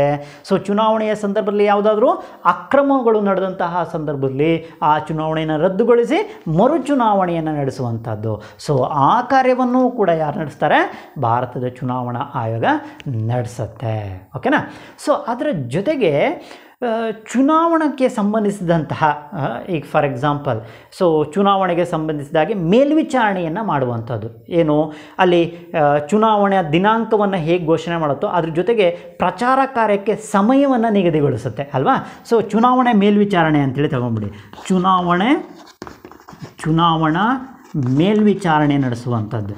ಸೊ ಚುನಾವಣೆಯ ಸಂದರ್ಭದಲ್ಲಿ ಯಾವುದಾದ್ರೂ ಅಕ್ರಮಗಳು ನಡೆದಂತಹ ಸಂದರ್ಭದಲ್ಲಿ ಆ ಚುನಾವಣೆಯನ್ನು ರದ್ದುಗೊಳಿಸಿ ಮರು ಚುನಾವಣೆಯನ್ನು ನಡೆಸುವಂಥದ್ದು ಸೊ ಆ ಕಾರ್ಯವನ್ನು ಕೂಡ ಯಾರು ನಡೆಸ್ತಾರೆ ಭಾರತದ ಚುನಾವಣಾ ಆಯೋಗ ನಡೆಸುತ್ತೆ ಓಕೆನಾ ಸೊ ಅದರ ಜೊತೆಗೆ ಚುನಾವಣೆಗೆ ಸಂಬಂಧಿಸಿದಂತಹ ಈಗ ಫಾರ್ ಎಕ್ಸಾಂಪಲ್ ಸೊ ಚುನಾವಣೆಗೆ ಸಂಬಂಧಿಸಿದಾಗೆ ಮೇಲ್ವಿಚಾರಣೆಯನ್ನು ಮಾಡುವಂಥದ್ದು ಏನು ಅಲ್ಲಿ ಚುನಾವಣೆಯ ದಿನಾಂಕವನ್ನು ಹೇಗೆ ಘೋಷಣೆ ಮಾಡುತ್ತೋ ಅದ್ರ ಜೊತೆಗೆ ಪ್ರಚಾರ ಕಾರ್ಯಕ್ಕೆ ಸಮಯವನ್ನು ನಿಗದಿಗೊಳಿಸುತ್ತೆ ಅಲ್ವಾ ಸೊ ಚುನಾವಣೆ ಮೇಲ್ವಿಚಾರಣೆ ಅಂತೇಳಿ ತಗೊಂಬಿಡಿ ಚುನಾವಣೆ ಚುನಾವಣಾ ಮೇಲ್ವಿಚಾರಣೆ ನಡೆಸುವಂಥದ್ದು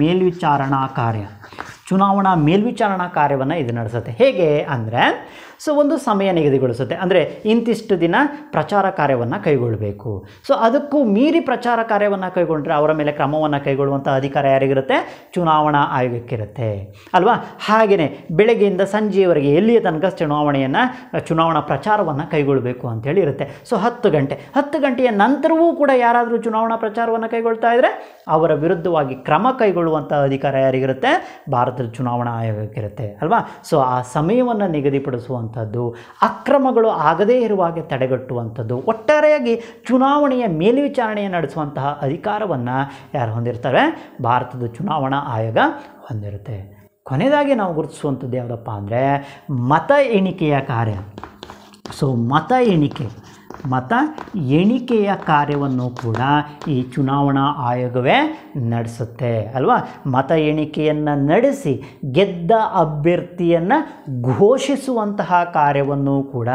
ಮೇಲ್ವಿಚಾರಣಾ ಕಾರ್ಯ ಚುನಾವಣಾ ಮೇಲ್ವಿಚಾರಣಾ ಕಾರ್ಯವನ್ನು ಇದು ನಡೆಸುತ್ತೆ ಹೇಗೆ ಅಂದರೆ ಸೊ ಒಂದು ಸಮಯ ನಿಗದಿಗೊಳಿಸುತ್ತೆ ಅಂದರೆ ಇಂತಿಷ್ಟು ದಿನ ಪ್ರಚಾರ ಕಾರ್ಯವನ್ನು ಕೈಗೊಳ್ಳಬೇಕು ಸೊ ಅದಕ್ಕೂ ಮೀರಿ ಪ್ರಚಾರ ಕಾರ್ಯವನ್ನು ಕೈಗೊಂಡರೆ ಅವರ ಮೇಲೆ ಕ್ರಮವನ್ನು ಕೈಗೊಳ್ಳುವಂಥ ಅಧಿಕಾರ ಯಾರಿಗಿರುತ್ತೆ ಚುನಾವಣಾ ಆಯೋಗಕ್ಕಿರುತ್ತೆ ಅಲ್ವಾ ಹಾಗೆಯೇ ಬೆಳಗ್ಗೆಯಿಂದ ಸಂಜೆಯವರೆಗೆ ಎಲ್ಲಿಯ ತನಕ ಚುನಾವಣೆಯನ್ನು ಚುನಾವಣಾ ಪ್ರಚಾರವನ್ನು ಕೈಗೊಳ್ಳಬೇಕು ಅಂತೇಳಿ ಇರುತ್ತೆ ಸೊ ಹತ್ತು ಗಂಟೆ ಹತ್ತು ಗಂಟೆಯ ನಂತರವೂ ಕೂಡ ಯಾರಾದರೂ ಚುನಾವಣಾ ಪ್ರಚಾರವನ್ನು ಕೈಗೊಳ್ತಾ ಇದ್ದರೆ ಅವರ ವಿರುದ್ಧವಾಗಿ ಕ್ರಮ ಕೈಗೊಳ್ಳುವಂಥ ಅಧಿಕಾರ ಯಾರಿಗಿರುತ್ತೆ ಭಾರತದ ಚುನಾವಣಾ ಆಯೋಗಕ್ಕಿರುತ್ತೆ ಅಲ್ವಾ ಸೊ ಆ ಸಮಯವನ್ನು ನಿಗದಿಪಡಿಸುವಂಥ ಮಾಡುವಂಥದ್ದು ಅಕ್ರಮಗಳು ಆಗದೇ ಇರುವ ಹಾಗೆ ತಡೆಗಟ್ಟುವಂಥದ್ದು ಒಟ್ಟಾರೆಯಾಗಿ ಚುನಾವಣೆಯ ಮೇಲ್ವಿಚಾರಣೆ ನಡೆಸುವಂತಹ ಅಧಿಕಾರವನ್ನು ಯಾರು ಹೊಂದಿರ್ತಾರೆ ಭಾರತದ ಚುನಾವಣಾ ಆಯೋಗ ಹೊಂದಿರುತ್ತೆ ಕೊನೆಯದಾಗಿ ನಾವು ಗುರುತಿಸುವಂಥದ್ದು ಯಾವುದಪ್ಪ ಅಂದರೆ ಮತ ಎಣಿಕೆಯ ಕಾರ್ಯ ಸೊ ಮತ ಎಣಿಕೆ ಮತ ಎಣಿಕೆಯ ಕಾರ್ಯವನ್ನು ಕೂಡ ಈ ಚುನಾವಣಾ ಆಯೋಗವೇ ನಡೆಸುತ್ತೆ ಅಲ್ವಾ ಮತ ಎಣಿಕೆಯನ್ನು ನಡೆಸಿ ಗೆದ್ದ ಅಭ್ಯರ್ಥಿಯನ್ನು ಘೋಷಿಸುವಂತಹ ಕಾರ್ಯವನ್ನು ಕೂಡ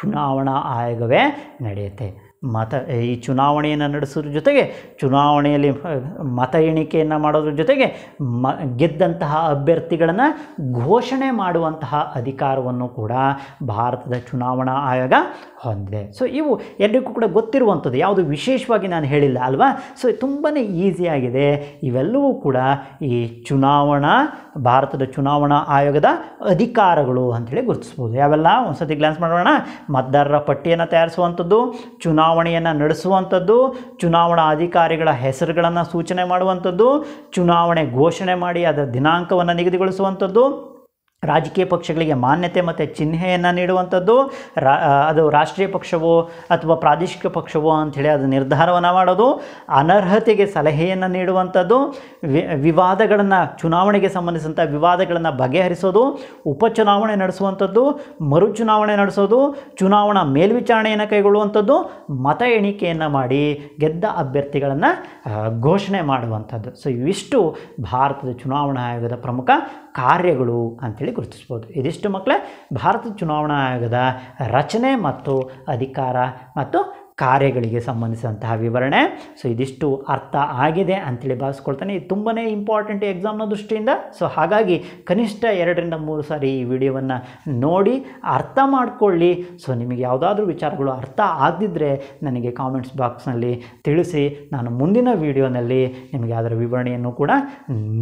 ಚುನಾವಣಾ ಆಯೋಗವೇ ನಡೆಯುತ್ತೆ ಮತ ಈ ಚುನಾವಣೆಯನ್ನು ನಡೆಸೋದ್ರ ಜೊತೆಗೆ ಚುನಾವಣೆಯಲ್ಲಿ ಮತ ಎಣಿಕೆಯನ್ನು ಮಾಡೋದ್ರ ಜೊತೆಗೆ ಮ ಗೆದ್ದಂತಹ ಅಭ್ಯರ್ಥಿಗಳನ್ನು ಘೋಷಣೆ ಮಾಡುವಂತಹ ಅಧಿಕಾರವನ್ನು ಕೂಡ ಭಾರತದ ಚುನಾವಣಾ ಆಯೋಗ ಹೊಂದಿದೆ ಸೊ ಇವು ಎಲ್ಲರಿಗೂ ಕೂಡ ಗೊತ್ತಿರುವಂಥದ್ದು ಯಾವುದು ವಿಶೇಷವಾಗಿ ನಾನು ಹೇಳಿಲ್ಲ ಅಲ್ವಾ ಸೊ ತುಂಬಾ ಈಸಿಯಾಗಿದೆ ಇವೆಲ್ಲವೂ ಕೂಡ ಈ ಚುನಾವಣಾ ಭಾರತದ ಚುನಾವಣಾ ಆಯೋಗದ ಅಧಿಕಾರಗಳು ಅಂಥೇಳಿ ಗುರುತಿಸ್ಬೋದು ಯಾವೆಲ್ಲ ಒಂದು ಸತಿ ಗ್ಲಾನ್ಸ್ ಮಾಡೋಣ ಮತದಾರರ ಪಟ್ಟಿಯನ್ನು ತಯಾರಿಸುವಂಥದ್ದು ಚುನಾವಣಾ ಚುನಾವಣೆಯನ್ನು ನಡೆಸುವಂಥದ್ದು ಚುನಾವಣಾ ಅಧಿಕಾರಿಗಳ ಹೆಸರುಗಳನ್ನು ಸೂಚನೆ ಮಾಡುವಂಥದ್ದು ಚುನಾವಣೆ ಘೋಷಣೆ ಮಾಡಿ ಅದರ ದಿನಾಂಕವನ್ನು ನಿಗದಿಗೊಳಿಸುವಂಥದ್ದು ರಾಜಕೀಯ ಪಕ್ಷಗಳಿಗೆ ಮಾನ್ಯತೆ ಮತ್ತು ಚಿಹ್ನೆಯನ್ನು ನೀಡುವಂಥದ್ದು ರಾ ಅದು ರಾಷ್ಟ್ರೀಯ ಪಕ್ಷವೋ ಅಥವಾ ಪ್ರಾದೇಶಿಕ ಪಕ್ಷವೋ ಅಂಥೇಳಿ ಅದು ನಿರ್ಧಾರವನ್ನು ಮಾಡೋದು ಅನರ್ಹತೆಗೆ ಸಲಹೆಯನ್ನು ನೀಡುವಂಥದ್ದು ವಿವಾದಗಳನ್ನು ಚುನಾವಣೆಗೆ ಸಂಬಂಧಿಸಿದಂಥ ವಿವಾದಗಳನ್ನು ಬಗೆಹರಿಸೋದು ಉಪಚುನಾವಣೆ ನಡೆಸುವಂಥದ್ದು ಮರು ಚುನಾವಣೆ ನಡೆಸೋದು ಚುನಾವಣಾ ಮೇಲ್ವಿಚಾರಣೆಯನ್ನು ಕೈಗೊಳ್ಳುವಂಥದ್ದು ಮತ ಎಣಿಕೆಯನ್ನು ಮಾಡಿ ಗೆದ್ದ ಅಭ್ಯರ್ಥಿಗಳನ್ನು ಘೋಷಣೆ ಮಾಡುವಂಥದ್ದು ಸೊ ಇವಿಷ್ಟು ಭಾರತದ ಚುನಾವಣಾ ಆಯೋಗದ ಪ್ರಮುಖ ಕಾರ್ಯಗಳು ಅಂಥೇಳಿ ಗುರುತಿಸ್ಬೋದು ಇದಿಷ್ಟು ಮಕ್ಕಳೇ ಭಾರತ ಚುನಾವಣಾ ಆಯೋಗದ ರಚನೆ ಮತ್ತು ಅಧಿಕಾರ ಮತ್ತು ಕಾರ್ಯಗಳಿಗೆ ಸಂಬಂಧಿಸಿದಂತಹ ವಿವರಣೆ ಸೊ ಇದಿಷ್ಟು ಅರ್ಥ ಆಗಿದೆ ಅಂತೇಳಿ ಭಾವಿಸ್ಕೊಳ್ತಾನೆ ಇದು ತುಂಬನೇ ಇಂಪಾರ್ಟೆಂಟ್ ಎಕ್ಸಾಮ್ನ ದೃಷ್ಟಿಯಿಂದ ಸೊ ಹಾಗಾಗಿ ಕನಿಷ್ಠ ಎರಡರಿಂದ ಮೂರು ಸಾರಿ ಈ ವಿಡಿಯೋವನ್ನು ನೋಡಿ ಅರ್ಥ ಮಾಡಿಕೊಳ್ಳಿ ಸೊ ನಿಮಗೆ ಯಾವುದಾದ್ರೂ ವಿಚಾರಗಳು ಅರ್ಥ ಆಗದಿದ್ದರೆ ನನಗೆ ಕಾಮೆಂಟ್ಸ್ ಬಾಕ್ಸ್ನಲ್ಲಿ ತಿಳಿಸಿ ನಾನು ಮುಂದಿನ ವಿಡಿಯೋನಲ್ಲಿ ನಿಮಗೆ ಅದರ ವಿವರಣೆಯನ್ನು ಕೂಡ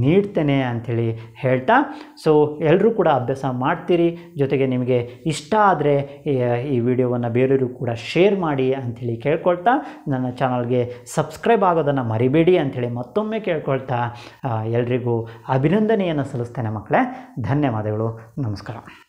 ನೀಡ್ತೇನೆ ಅಂಥೇಳಿ ಹೇಳ್ತಾ ಸೊ ಎಲ್ಲರೂ ಕೂಡ ಅಭ್ಯಾಸ ಮಾಡ್ತೀರಿ ಜೊತೆಗೆ ನಿಮಗೆ ಇಷ್ಟ ಆದರೆ ಈ ವಿಡಿಯೋವನ್ನು ಬೇರೆಯವರು ಕೂಡ ಶೇರ್ ಮಾಡಿ ಅಂತ ಅಂಥೇಳಿ ಕೇಳ್ಕೊಳ್ತಾ ನನ್ನ ಚಾನಲ್ಗೆ ಸಬ್ಸ್ಕ್ರೈಬ್ ಆಗೋದನ್ನು ಮರಿಬೇಡಿ ಅಂಥೇಳಿ ಮತ್ತೊಮ್ಮೆ ಕೇಳ್ಕೊಳ್ತಾ ಎಲ್ರಿಗೂ ಅಭಿನಂದನೆಯನ್ನು ಸಲ್ಲಿಸ್ತೇನೆ ಮಕ್ಕಳೇ ಧನ್ಯವಾದಗಳು ನಮಸ್ಕಾರ